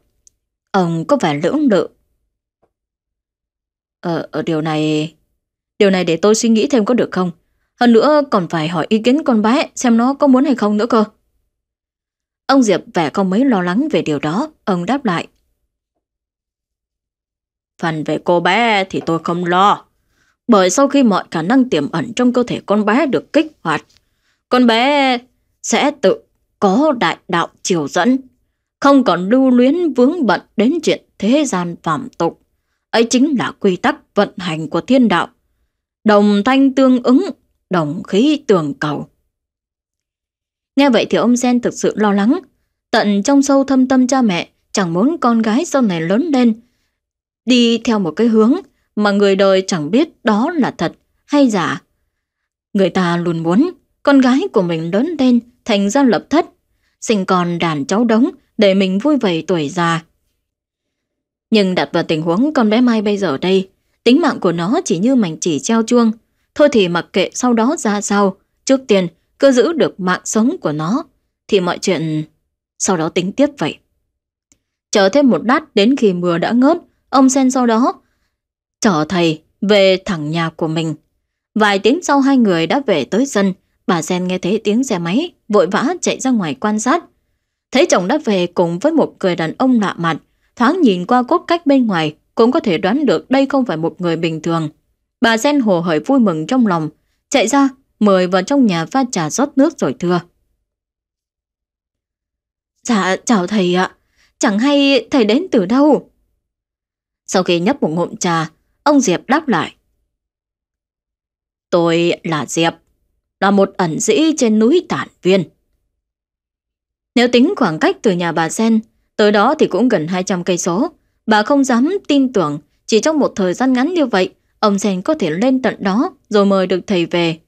Speaker 1: Ông có vẻ lưỡng lự. Ờ, ở điều này... Điều này để tôi suy nghĩ thêm có được không? Hơn nữa còn phải hỏi ý kiến con bé xem nó có muốn hay không nữa cơ. Ông Diệp vẻ không mấy lo lắng về điều đó, ông đáp lại. Phần về cô bé thì tôi không lo. Bởi sau khi mọi khả năng tiềm ẩn trong cơ thể con bé được kích hoạt, con bé sẽ tự có đại đạo chiều dẫn, không còn lưu luyến vướng bận đến chuyện thế gian phạm tục. Ấy chính là quy tắc vận hành của thiên đạo. Đồng thanh tương ứng, đồng khí tường cầu. Nghe vậy thì ông Gen thực sự lo lắng. Tận trong sâu thâm tâm cha mẹ, chẳng muốn con gái sau này lớn lên đi theo một cái hướng mà người đời chẳng biết đó là thật hay giả. Người ta luôn muốn con gái của mình lớn lên thành ra lập thất, sinh con đàn cháu đống để mình vui vẻ tuổi già. Nhưng đặt vào tình huống con bé Mai bây giờ đây, tính mạng của nó chỉ như mảnh chỉ treo chuông. Thôi thì mặc kệ sau đó ra sao, trước tiên cứ giữ được mạng sống của nó, thì mọi chuyện sau đó tính tiếp vậy. Chờ thêm một lát đến khi mưa đã ngớt, Ông Sen sau đó chở thầy về thẳng nhà của mình. Vài tiếng sau hai người đã về tới sân, bà Sen nghe thấy tiếng xe máy, vội vã chạy ra ngoài quan sát. Thấy chồng đã về cùng với một người đàn ông lạ mặt, thoáng nhìn qua cốt cách bên ngoài cũng có thể đoán được đây không phải một người bình thường. Bà Sen hồ hởi vui mừng trong lòng, chạy ra, mời vào trong nhà pha trà rót nước rồi thưa. Dạ, chào thầy ạ, chẳng hay thầy đến từ đâu? Sau khi nhấp một ngụm trà, ông Diệp đáp lại. Tôi là Diệp, là một ẩn dĩ trên núi Tản Viên. Nếu tính khoảng cách từ nhà bà Sen tới đó thì cũng gần 200 cây số, bà không dám tin tưởng chỉ trong một thời gian ngắn như vậy, ông Sen có thể lên tận đó rồi mời được thầy về.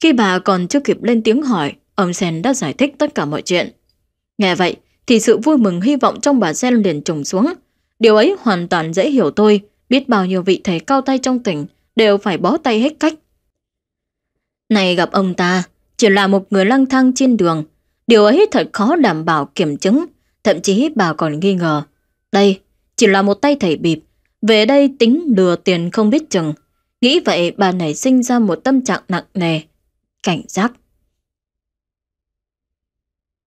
Speaker 1: Khi bà còn chưa kịp lên tiếng hỏi, ông Sen đã giải thích tất cả mọi chuyện. Nghe vậy thì sự vui mừng hy vọng trong bà Sen liền trùng xuống, Điều ấy hoàn toàn dễ hiểu tôi, biết bao nhiêu vị thầy cao tay trong tỉnh đều phải bó tay hết cách. Này gặp ông ta, chỉ là một người lang thang trên đường. Điều ấy thật khó đảm bảo kiểm chứng, thậm chí bà còn nghi ngờ. Đây, chỉ là một tay thầy bịp, về đây tính lừa tiền không biết chừng. Nghĩ vậy bà nảy sinh ra một tâm trạng nặng nề, cảnh giác.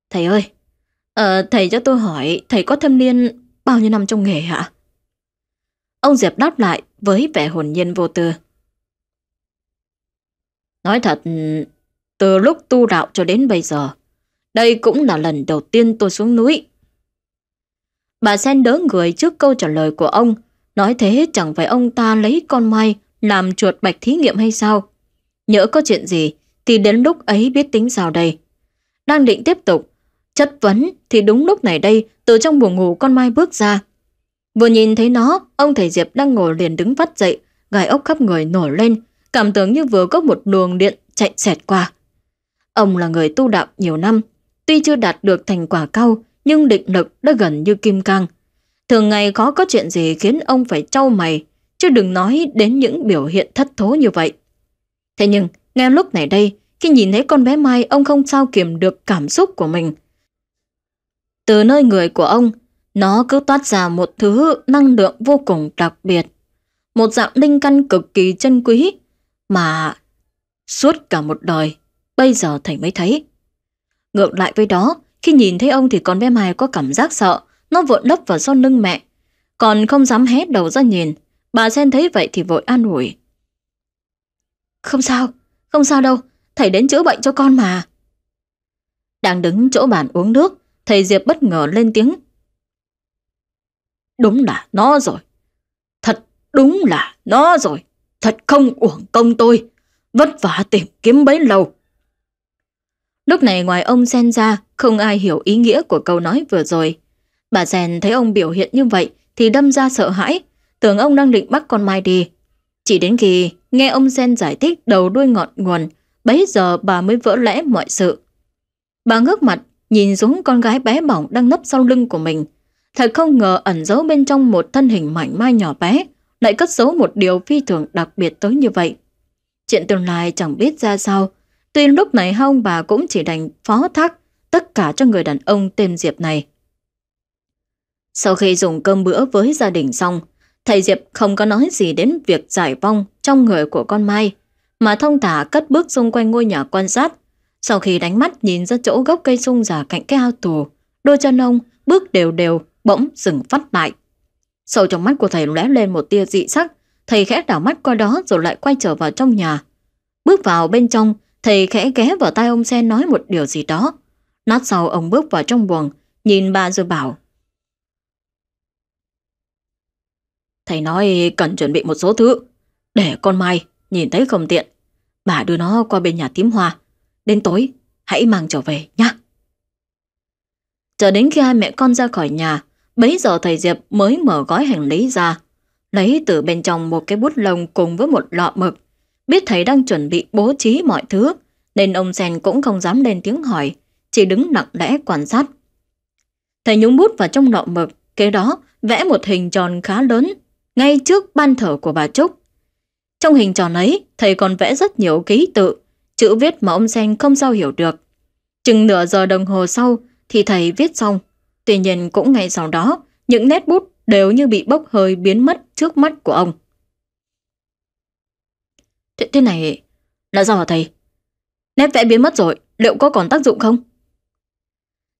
Speaker 1: Thầy ơi, à, thầy cho tôi hỏi, thầy có thâm niên bao nhiêu năm trong nghề hả? Ông Diệp đáp lại với vẻ hồn nhiên vô tư. Nói thật, từ lúc tu đạo cho đến bây giờ, đây cũng là lần đầu tiên tôi xuống núi. Bà Sen đỡ người trước câu trả lời của ông, nói thế chẳng phải ông ta lấy con may làm chuột bạch thí nghiệm hay sao? Nhỡ có chuyện gì thì đến lúc ấy biết tính sao đây. Đang định tiếp tục Chất vấn thì đúng lúc này đây, từ trong buồng ngủ con Mai bước ra. Vừa nhìn thấy nó, ông thầy Diệp đang ngồi liền đứng vắt dậy, gai ốc khắp người nổi lên, cảm tưởng như vừa có một luồng điện chạy xẹt qua. Ông là người tu đạo nhiều năm, tuy chưa đạt được thành quả cao, nhưng định lực đã gần như kim cang. Thường ngày khó có chuyện gì khiến ông phải trau mày, chứ đừng nói đến những biểu hiện thất thố như vậy. Thế nhưng, ngay lúc này đây, khi nhìn thấy con bé Mai, ông không sao kiềm được cảm xúc của mình – từ nơi người của ông, nó cứ toát ra một thứ năng lượng vô cùng đặc biệt. Một dạng linh căn cực kỳ chân quý mà suốt cả một đời, bây giờ thầy mới thấy. Ngược lại với đó, khi nhìn thấy ông thì con bé Mai có cảm giác sợ, nó vội lấp vào sau lưng mẹ. Còn không dám hé đầu ra nhìn, bà Sen thấy vậy thì vội an ủi. Không sao, không sao đâu, thầy đến chữa bệnh cho con mà. Đang đứng chỗ bàn uống nước, thầy Diệp bất ngờ lên tiếng. Đúng là nó rồi. Thật đúng là nó rồi. Thật không uổng công tôi. Vất vả tìm kiếm bấy lâu. Lúc này ngoài ông Sen ra, không ai hiểu ý nghĩa của câu nói vừa rồi. Bà Sen thấy ông biểu hiện như vậy thì đâm ra sợ hãi, tưởng ông đang định bắt con Mai đi. Chỉ đến khi nghe ông Sen giải thích đầu đuôi ngọn nguồn, bấy giờ bà mới vỡ lẽ mọi sự. Bà ngước mặt nhìn xuống con gái bé bỏng đang nấp sau lưng của mình. Thật không ngờ ẩn giấu bên trong một thân hình mảnh mai nhỏ bé, lại cất giấu một điều phi thường đặc biệt tới như vậy. Chuyện tương lai chẳng biết ra sao, tuy lúc này hai ông bà cũng chỉ đành phó thác tất cả cho người đàn ông tên Diệp này. Sau khi dùng cơm bữa với gia đình xong, thầy Diệp không có nói gì đến việc giải vong trong người của con Mai, mà thông thả cất bước xung quanh ngôi nhà quan sát, sau khi đánh mắt nhìn ra chỗ gốc cây sung giả cạnh cái ao tù, đôi chân ông bước đều đều bỗng dừng phát lại. Sâu trong mắt của thầy lóe lên một tia dị sắc, thầy khẽ đảo mắt qua đó rồi lại quay trở vào trong nhà. Bước vào bên trong, thầy khẽ ghé vào tay ông sen nói một điều gì đó. nát sau ông bước vào trong buồng, nhìn bà rồi bảo. Thầy nói cần chuẩn bị một số thứ, để con Mai nhìn thấy không tiện. Bà đưa nó qua bên nhà tím hoa, Đến tối, hãy mang trở về nhé. Chờ đến khi hai mẹ con ra khỏi nhà, bấy giờ thầy Diệp mới mở gói hành lý ra, lấy từ bên trong một cái bút lông cùng với một lọ mực. Biết thầy đang chuẩn bị bố trí mọi thứ, nên ông Sen cũng không dám lên tiếng hỏi, chỉ đứng lặng lẽ quan sát. Thầy nhúng bút vào trong lọ mực, kế đó vẽ một hình tròn khá lớn, ngay trước ban thờ của bà Trúc. Trong hình tròn ấy, thầy còn vẽ rất nhiều ký tự, Chữ viết mà ông Sen không sao hiểu được. Chừng nửa giờ đồng hồ sau thì thầy viết xong. Tuy nhiên cũng ngay sau đó, những nét bút đều như bị bốc hơi biến mất trước mắt của ông. Thế, thế này là sao hả thầy? Nét vẽ biến mất rồi, liệu có còn tác dụng không?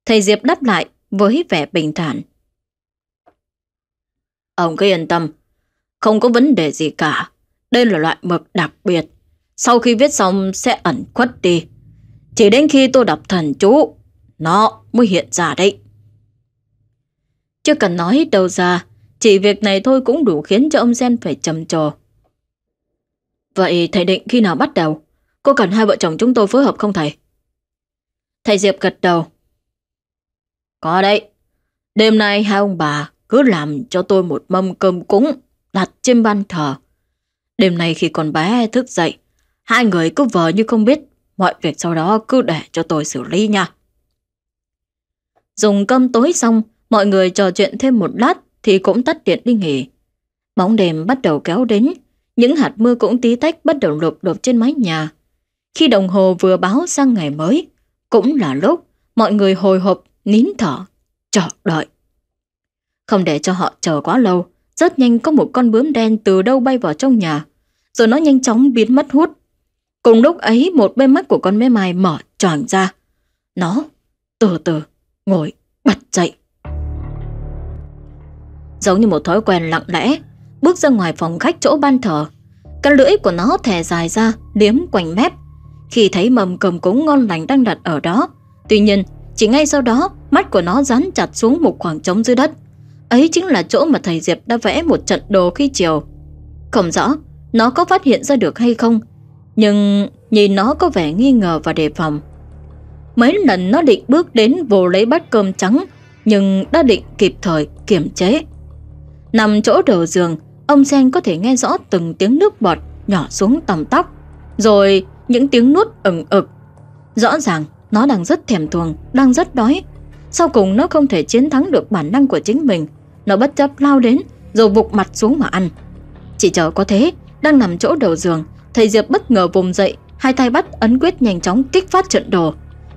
Speaker 1: Thầy Diệp đáp lại với vẻ bình thản. Ông cứ yên tâm, không có vấn đề gì cả. Đây là loại mực đặc biệt, sau khi viết xong sẽ ẩn khuất đi. Chỉ đến khi tôi đọc thần chú, nó mới hiện ra đấy. Chưa cần nói đâu ra, chỉ việc này thôi cũng đủ khiến cho ông Sen phải trầm trồ. Vậy thầy định khi nào bắt đầu? cô cần hai vợ chồng chúng tôi phối hợp không thầy? Thầy Diệp gật đầu. Có đấy. Đêm nay hai ông bà cứ làm cho tôi một mâm cơm cúng đặt trên ban thờ. Đêm nay khi con bé thức dậy, Hai người cứ vờ như không biết, mọi việc sau đó cứ để cho tôi xử lý nha. Dùng cơm tối xong, mọi người trò chuyện thêm một lát thì cũng tắt điện đi nghỉ. Bóng đêm bắt đầu kéo đến, những hạt mưa cũng tí tách bắt đầu lộp đột trên mái nhà. Khi đồng hồ vừa báo sang ngày mới, cũng là lúc mọi người hồi hộp, nín thở, chờ đợi. Không để cho họ chờ quá lâu, rất nhanh có một con bướm đen từ đâu bay vào trong nhà, rồi nó nhanh chóng biến mất hút Cùng lúc ấy một bên mắt của con bé Mai mở tròn ra. Nó từ từ ngồi bật dậy. Giống như một thói quen lặng lẽ, bước ra ngoài phòng khách chỗ ban thờ. Cái lưỡi của nó thè dài ra, liếm quanh mép. Khi thấy mầm cầm cúng ngon lành đang đặt ở đó. Tuy nhiên, chỉ ngay sau đó, mắt của nó dán chặt xuống một khoảng trống dưới đất. Ấy chính là chỗ mà thầy Diệp đã vẽ một trận đồ khi chiều. Không rõ, nó có phát hiện ra được hay không, nhưng nhìn nó có vẻ nghi ngờ và đề phòng. Mấy lần nó định bước đến vồ lấy bát cơm trắng, nhưng đã định kịp thời kiềm chế. Nằm chỗ đầu giường, ông Sen có thể nghe rõ từng tiếng nước bọt nhỏ xuống tầm tóc, rồi những tiếng nuốt ẩn ực. Rõ ràng nó đang rất thèm thuồng, đang rất đói. Sau cùng nó không thể chiến thắng được bản năng của chính mình, nó bất chấp lao đến rồi vụt mặt xuống mà ăn. Chỉ chờ có thế, đang nằm chỗ đầu giường, thầy Diệp bất ngờ vùng dậy, hai tay bắt ấn quyết nhanh chóng kích phát trận đồ.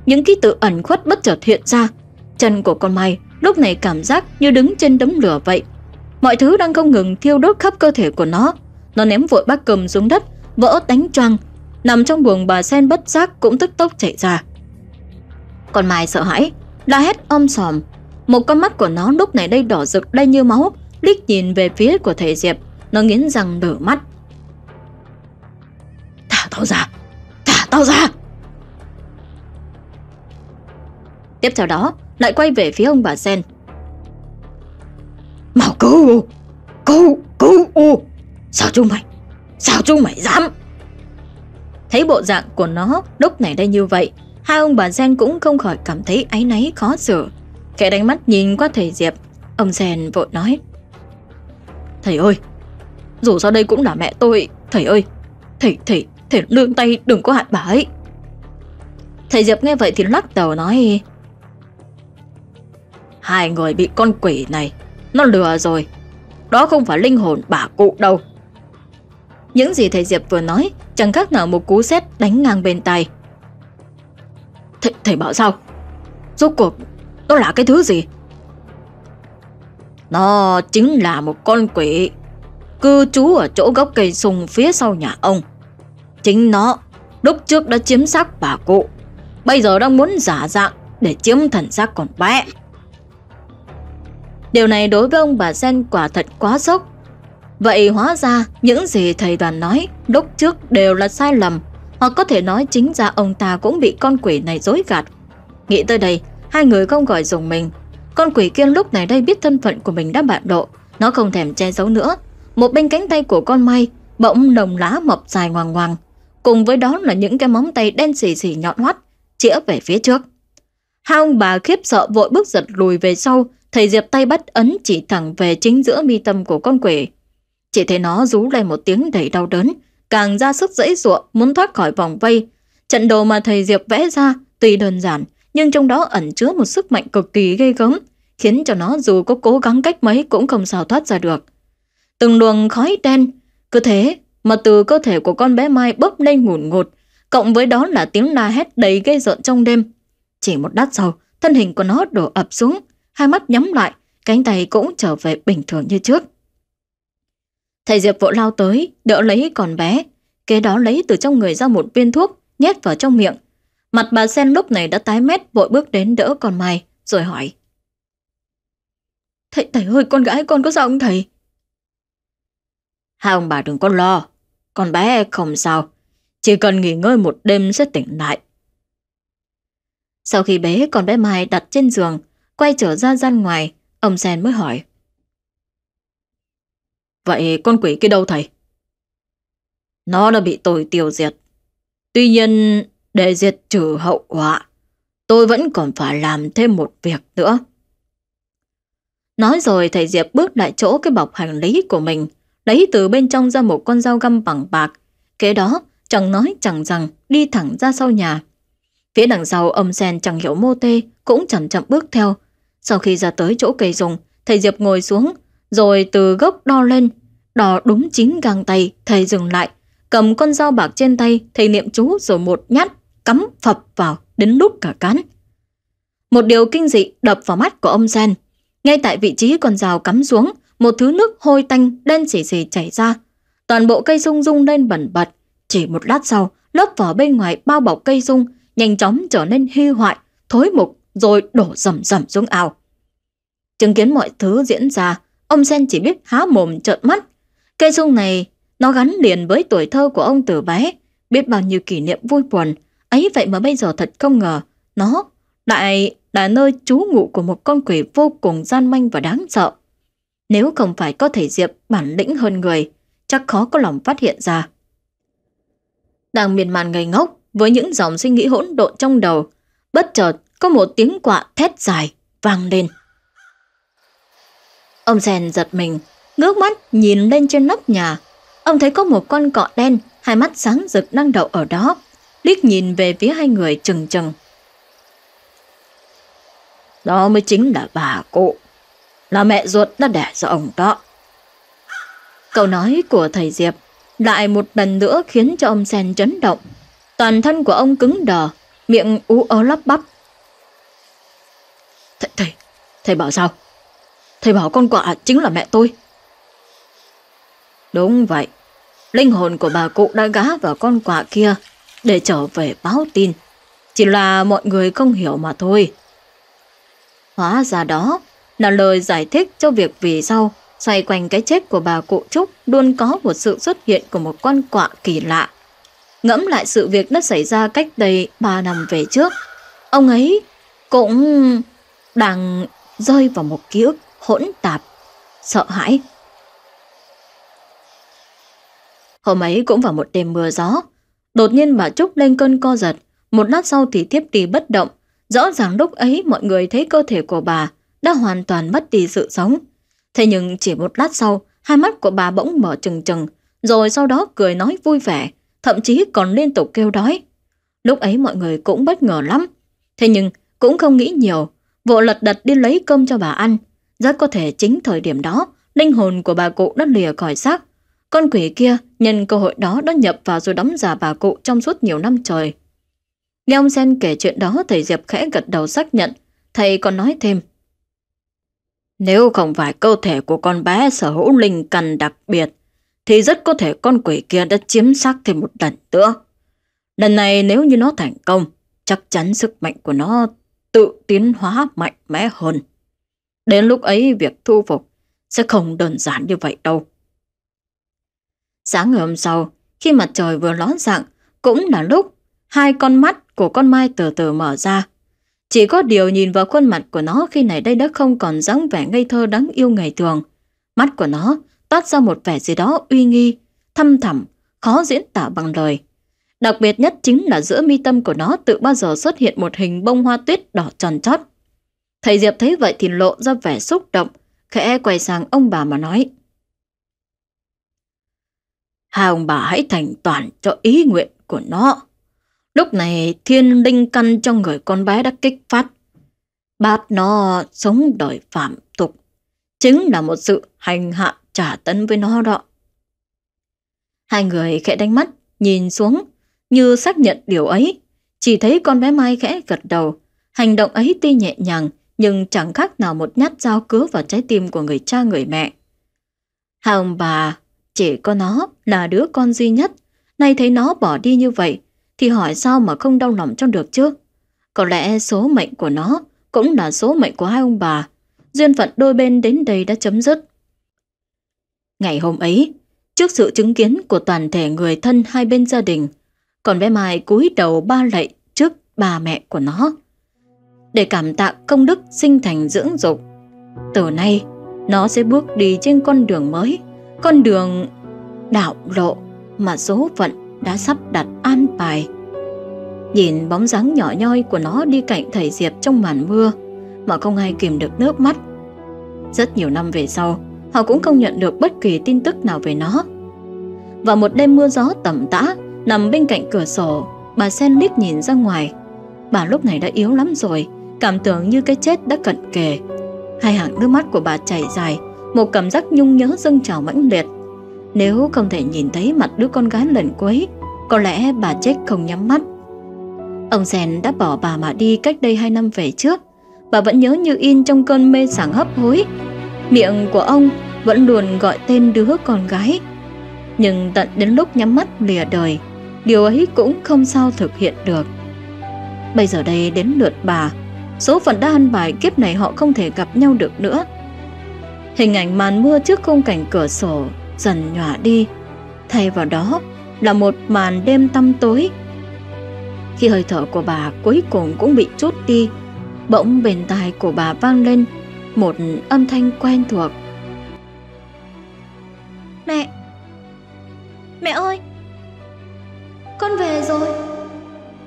Speaker 1: Những ký tự ẩn khuất bất chợt hiện ra. Chân của con mày lúc này cảm giác như đứng trên đống lửa vậy. Mọi thứ đang không ngừng thiêu đốt khắp cơ thể của nó. Nó ném vội bát cầm xuống đất, vỡ đánh choang. Nằm trong buồng bà sen bất giác cũng tức tốc chạy ra. Con mày sợ hãi, la hét om sòm. Một con mắt của nó lúc này đây đỏ rực đây như máu, liếc nhìn về phía của thầy Diệp. Nó nghiến răng đỡ mắt, tao ra Thả tao ra Tiếp theo đó Lại quay về phía ông bà Sen Mau cứu Cứu Cứu Sao chúng mày Sao chúng mày dám Thấy bộ dạng của nó đúc này đây như vậy Hai ông bà Sen cũng không khỏi cảm thấy áy náy khó xử Khẽ đánh mắt nhìn qua thầy Diệp Ông Sen vội nói Thầy ơi Dù sao đây cũng là mẹ tôi Thầy ơi Thầy, thầy, Thầy lương tay đừng có hại bãi Thầy Diệp nghe vậy thì lắc đầu nói Hai người bị con quỷ này Nó lừa rồi Đó không phải linh hồn bà cụ đâu Những gì thầy Diệp vừa nói Chẳng khác nào một cú sét đánh ngang bên tay Thầy, thầy bảo sao Rốt cuộc Nó là cái thứ gì Nó chính là một con quỷ Cư trú ở chỗ gốc cây sùng phía sau nhà ông chính nó lúc trước đã chiếm xác bà cụ, bây giờ đang muốn giả dạng để chiếm thần xác còn bé. Điều này đối với ông bà Sen quả thật quá sốc. Vậy hóa ra những gì thầy đoàn nói lúc trước đều là sai lầm, hoặc có thể nói chính ra ông ta cũng bị con quỷ này dối gạt. Nghĩ tới đây, hai người không gọi dùng mình. Con quỷ kia lúc này đây biết thân phận của mình đã bại lộ, nó không thèm che giấu nữa. Một bên cánh tay của con May bỗng đồng lá mọc dài ngoằng ngoằng, cùng với đó là những cái móng tay đen xì xì nhọn hoắt, chĩa về phía trước. Hai ông bà khiếp sợ vội bước giật lùi về sau, thầy Diệp tay bắt ấn chỉ thẳng về chính giữa mi tâm của con quỷ. Chỉ thấy nó rú lên một tiếng đầy đau đớn, càng ra sức dãy ruộng muốn thoát khỏi vòng vây. Trận đồ mà thầy Diệp vẽ ra tuy đơn giản, nhưng trong đó ẩn chứa một sức mạnh cực kỳ gây gớm, khiến cho nó dù có cố gắng cách mấy cũng không sao thoát ra được. Từng luồng khói đen, cứ thế mà từ cơ thể của con bé Mai bốc lên ngủn ngột, cộng với đó là tiếng la hét đầy gây rợn trong đêm. Chỉ một đát sau, thân hình của nó đổ ập xuống, hai mắt nhắm lại, cánh tay cũng trở về bình thường như trước. Thầy Diệp vội lao tới, đỡ lấy con bé, kế đó lấy từ trong người ra một viên thuốc, nhét vào trong miệng. Mặt bà Sen lúc này đã tái mét vội bước đến đỡ con Mai, rồi hỏi. Thầy, thầy ơi, con gái con có sao không thầy? Hai ông bà đừng có lo, con bé không sao, chỉ cần nghỉ ngơi một đêm sẽ tỉnh lại. Sau khi bế con bé Mai đặt trên giường, quay trở ra gian ngoài, ông Sen mới hỏi. Vậy con quỷ kia đâu thầy? Nó đã bị tôi tiêu diệt. Tuy nhiên, để diệt trừ hậu họa, tôi vẫn còn phải làm thêm một việc nữa. Nói rồi thầy Diệp bước lại chỗ cái bọc hành lý của mình, lấy từ bên trong ra một con dao găm bằng bạc. Kế đó, chẳng nói chẳng rằng, đi thẳng ra sau nhà. Phía đằng sau ông sen chẳng hiểu mô tê, cũng chậm chậm bước theo. Sau khi ra tới chỗ cây rồng thầy Diệp ngồi xuống, rồi từ gốc đo lên. Đo đúng chính gang tay, thầy dừng lại, cầm con dao bạc trên tay, thầy niệm chú rồi một nhát, cắm phập vào, đến lúc cả cán. Một điều kinh dị đập vào mắt của ông sen. Ngay tại vị trí con dao cắm xuống, một thứ nước hôi tanh đen xỉ xỉ chảy ra. Toàn bộ cây rung rung lên bẩn bật. Chỉ một lát sau, lớp vỏ bên ngoài bao bọc cây rung nhanh chóng trở nên hư hoại, thối mục rồi đổ rầm rầm xuống ao. Chứng kiến mọi thứ diễn ra, ông Sen chỉ biết há mồm trợn mắt. Cây rung này, nó gắn liền với tuổi thơ của ông từ bé, biết bao nhiêu kỷ niệm vui buồn. Ấy vậy mà bây giờ thật không ngờ, nó lại là nơi trú ngụ của một con quỷ vô cùng gian manh và đáng sợ. Nếu không phải có thể Diệp bản lĩnh hơn người, chắc khó có lòng phát hiện ra. Đang miền màn ngây ngốc với những dòng suy nghĩ hỗn độn trong đầu, bất chợt có một tiếng quạ thét dài vang lên. Ông Sen giật mình, ngước mắt nhìn lên trên nóc nhà. Ông thấy có một con cọ đen, hai mắt sáng rực đang đậu ở đó, liếc nhìn về phía hai người chừng chừng. Đó mới chính là bà cụ là mẹ ruột đã đẻ cho ông đó. Câu nói của thầy Diệp lại một lần nữa khiến cho ông Sen chấn động. Toàn thân của ông cứng đờ, miệng ú ớ lắp bắp. Thầy, thầy, thầy bảo sao? Thầy bảo con quạ chính là mẹ tôi. Đúng vậy, linh hồn của bà cụ đã gá vào con quạ kia để trở về báo tin. Chỉ là mọi người không hiểu mà thôi. Hóa ra đó là lời giải thích cho việc vì sao xoay quanh cái chết của bà cụ Trúc luôn có một sự xuất hiện của một con quạ kỳ lạ. Ngẫm lại sự việc đã xảy ra cách đây 3 năm về trước, ông ấy cũng đang rơi vào một ký ức hỗn tạp, sợ hãi. Hôm ấy cũng vào một đêm mưa gió, đột nhiên bà Trúc lên cơn co giật, một lát sau thì tiếp tì bất động, rõ ràng lúc ấy mọi người thấy cơ thể của bà đã hoàn toàn mất đi sự sống. Thế nhưng chỉ một lát sau, hai mắt của bà bỗng mở trừng trừng, rồi sau đó cười nói vui vẻ, thậm chí còn liên tục kêu đói. Lúc ấy mọi người cũng bất ngờ lắm. Thế nhưng cũng không nghĩ nhiều, vội lật đật đi lấy cơm cho bà ăn. Rất có thể chính thời điểm đó, linh hồn của bà cụ đã lìa khỏi xác. Con quỷ kia nhân cơ hội đó đã nhập vào rồi đóng giả bà cụ trong suốt nhiều năm trời. Nghe ông Sen kể chuyện đó thầy Diệp khẽ gật đầu xác nhận, thầy còn nói thêm. Nếu không phải cơ thể của con bé sở hữu linh cần đặc biệt, thì rất có thể con quỷ kia đã chiếm xác thêm một lần nữa. Lần này nếu như nó thành công, chắc chắn sức mạnh của nó tự tiến hóa mạnh mẽ hơn. Đến lúc ấy việc thu phục sẽ không đơn giản như vậy đâu. Sáng ngày hôm sau, khi mặt trời vừa ló dạng, cũng là lúc hai con mắt của con mai từ từ mở ra, chỉ có điều nhìn vào khuôn mặt của nó khi này đây đã không còn dáng vẻ ngây thơ đáng yêu ngày thường. Mắt của nó toát ra một vẻ gì đó uy nghi, thâm thẳm, khó diễn tả bằng lời. Đặc biệt nhất chính là giữa mi tâm của nó tự bao giờ xuất hiện một hình bông hoa tuyết đỏ tròn chót. Thầy Diệp thấy vậy thì lộ ra vẻ xúc động, khẽ quay sang ông bà mà nói. Hai ông bà hãy thành toàn cho ý nguyện của nó. Lúc này thiên linh căn trong người con bé đã kích phát. Bác nó sống đời phạm tục. Chính là một sự hành hạ trả tấn với nó đó. Hai người khẽ đánh mắt, nhìn xuống, như xác nhận điều ấy. Chỉ thấy con bé Mai khẽ gật đầu. Hành động ấy tuy nhẹ nhàng, nhưng chẳng khác nào một nhát dao cứa vào trái tim của người cha người mẹ. Hai ông bà, chỉ có nó là đứa con duy nhất. Nay thấy nó bỏ đi như vậy, thì hỏi sao mà không đau lòng cho được chứ? Có lẽ số mệnh của nó cũng là số mệnh của hai ông bà. Duyên phận đôi bên đến đây đã chấm dứt. Ngày hôm ấy, trước sự chứng kiến của toàn thể người thân hai bên gia đình, còn bé Mai cúi đầu ba lạy trước bà mẹ của nó. Để cảm tạ công đức sinh thành dưỡng dục, từ nay nó sẽ bước đi trên con đường mới, con đường đạo lộ mà số phận đã sắp đặt an bài. Nhìn bóng dáng nhỏ nhoi của nó đi cạnh thầy Diệp trong màn mưa mà không ai kìm được nước mắt. Rất nhiều năm về sau, họ cũng không nhận được bất kỳ tin tức nào về nó. Và một đêm mưa gió tầm tã, nằm bên cạnh cửa sổ, bà Sen liếc nhìn ra ngoài. Bà lúc này đã yếu lắm rồi, cảm tưởng như cái chết đã cận kề. Hai hàng nước mắt của bà chảy dài, một cảm giác nhung nhớ dâng trào mãnh liệt nếu không thể nhìn thấy mặt đứa con gái lẩn quấy, có lẽ bà chết không nhắm mắt. Ông Sen đã bỏ bà mà đi cách đây 2 năm về trước. Bà vẫn nhớ như in trong cơn mê sảng hấp hối. Miệng của ông vẫn luôn gọi tên đứa con gái. Nhưng tận đến lúc nhắm mắt lìa đời, điều ấy cũng không sao thực hiện được. Bây giờ đây đến lượt bà, số phận đã ăn bài kiếp này họ không thể gặp nhau được nữa. Hình ảnh màn mưa trước khung cảnh cửa sổ dần nhòa đi thay vào đó là một màn đêm tăm tối khi hơi thở của bà cuối cùng cũng bị chốt đi bỗng bên tai của bà vang lên một âm thanh quen thuộc mẹ mẹ ơi con về rồi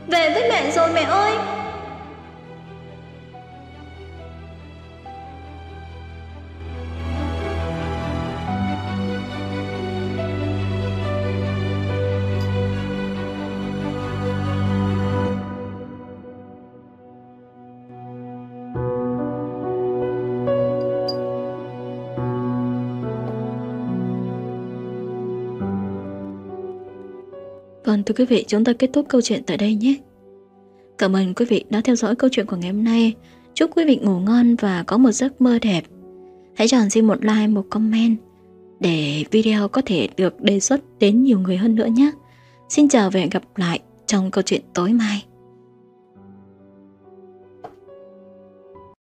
Speaker 1: về với mẹ rồi mẹ ơi Còn vâng, thưa quý vị, chúng ta kết thúc câu chuyện tại đây nhé. Cảm ơn quý vị đã theo dõi câu chuyện của ngày hôm nay. Chúc quý vị ngủ ngon và có một giấc mơ đẹp. Hãy cho xin một like, một comment để video có thể được đề xuất đến nhiều người hơn nữa nhé. Xin chào và hẹn gặp lại trong câu chuyện tối mai.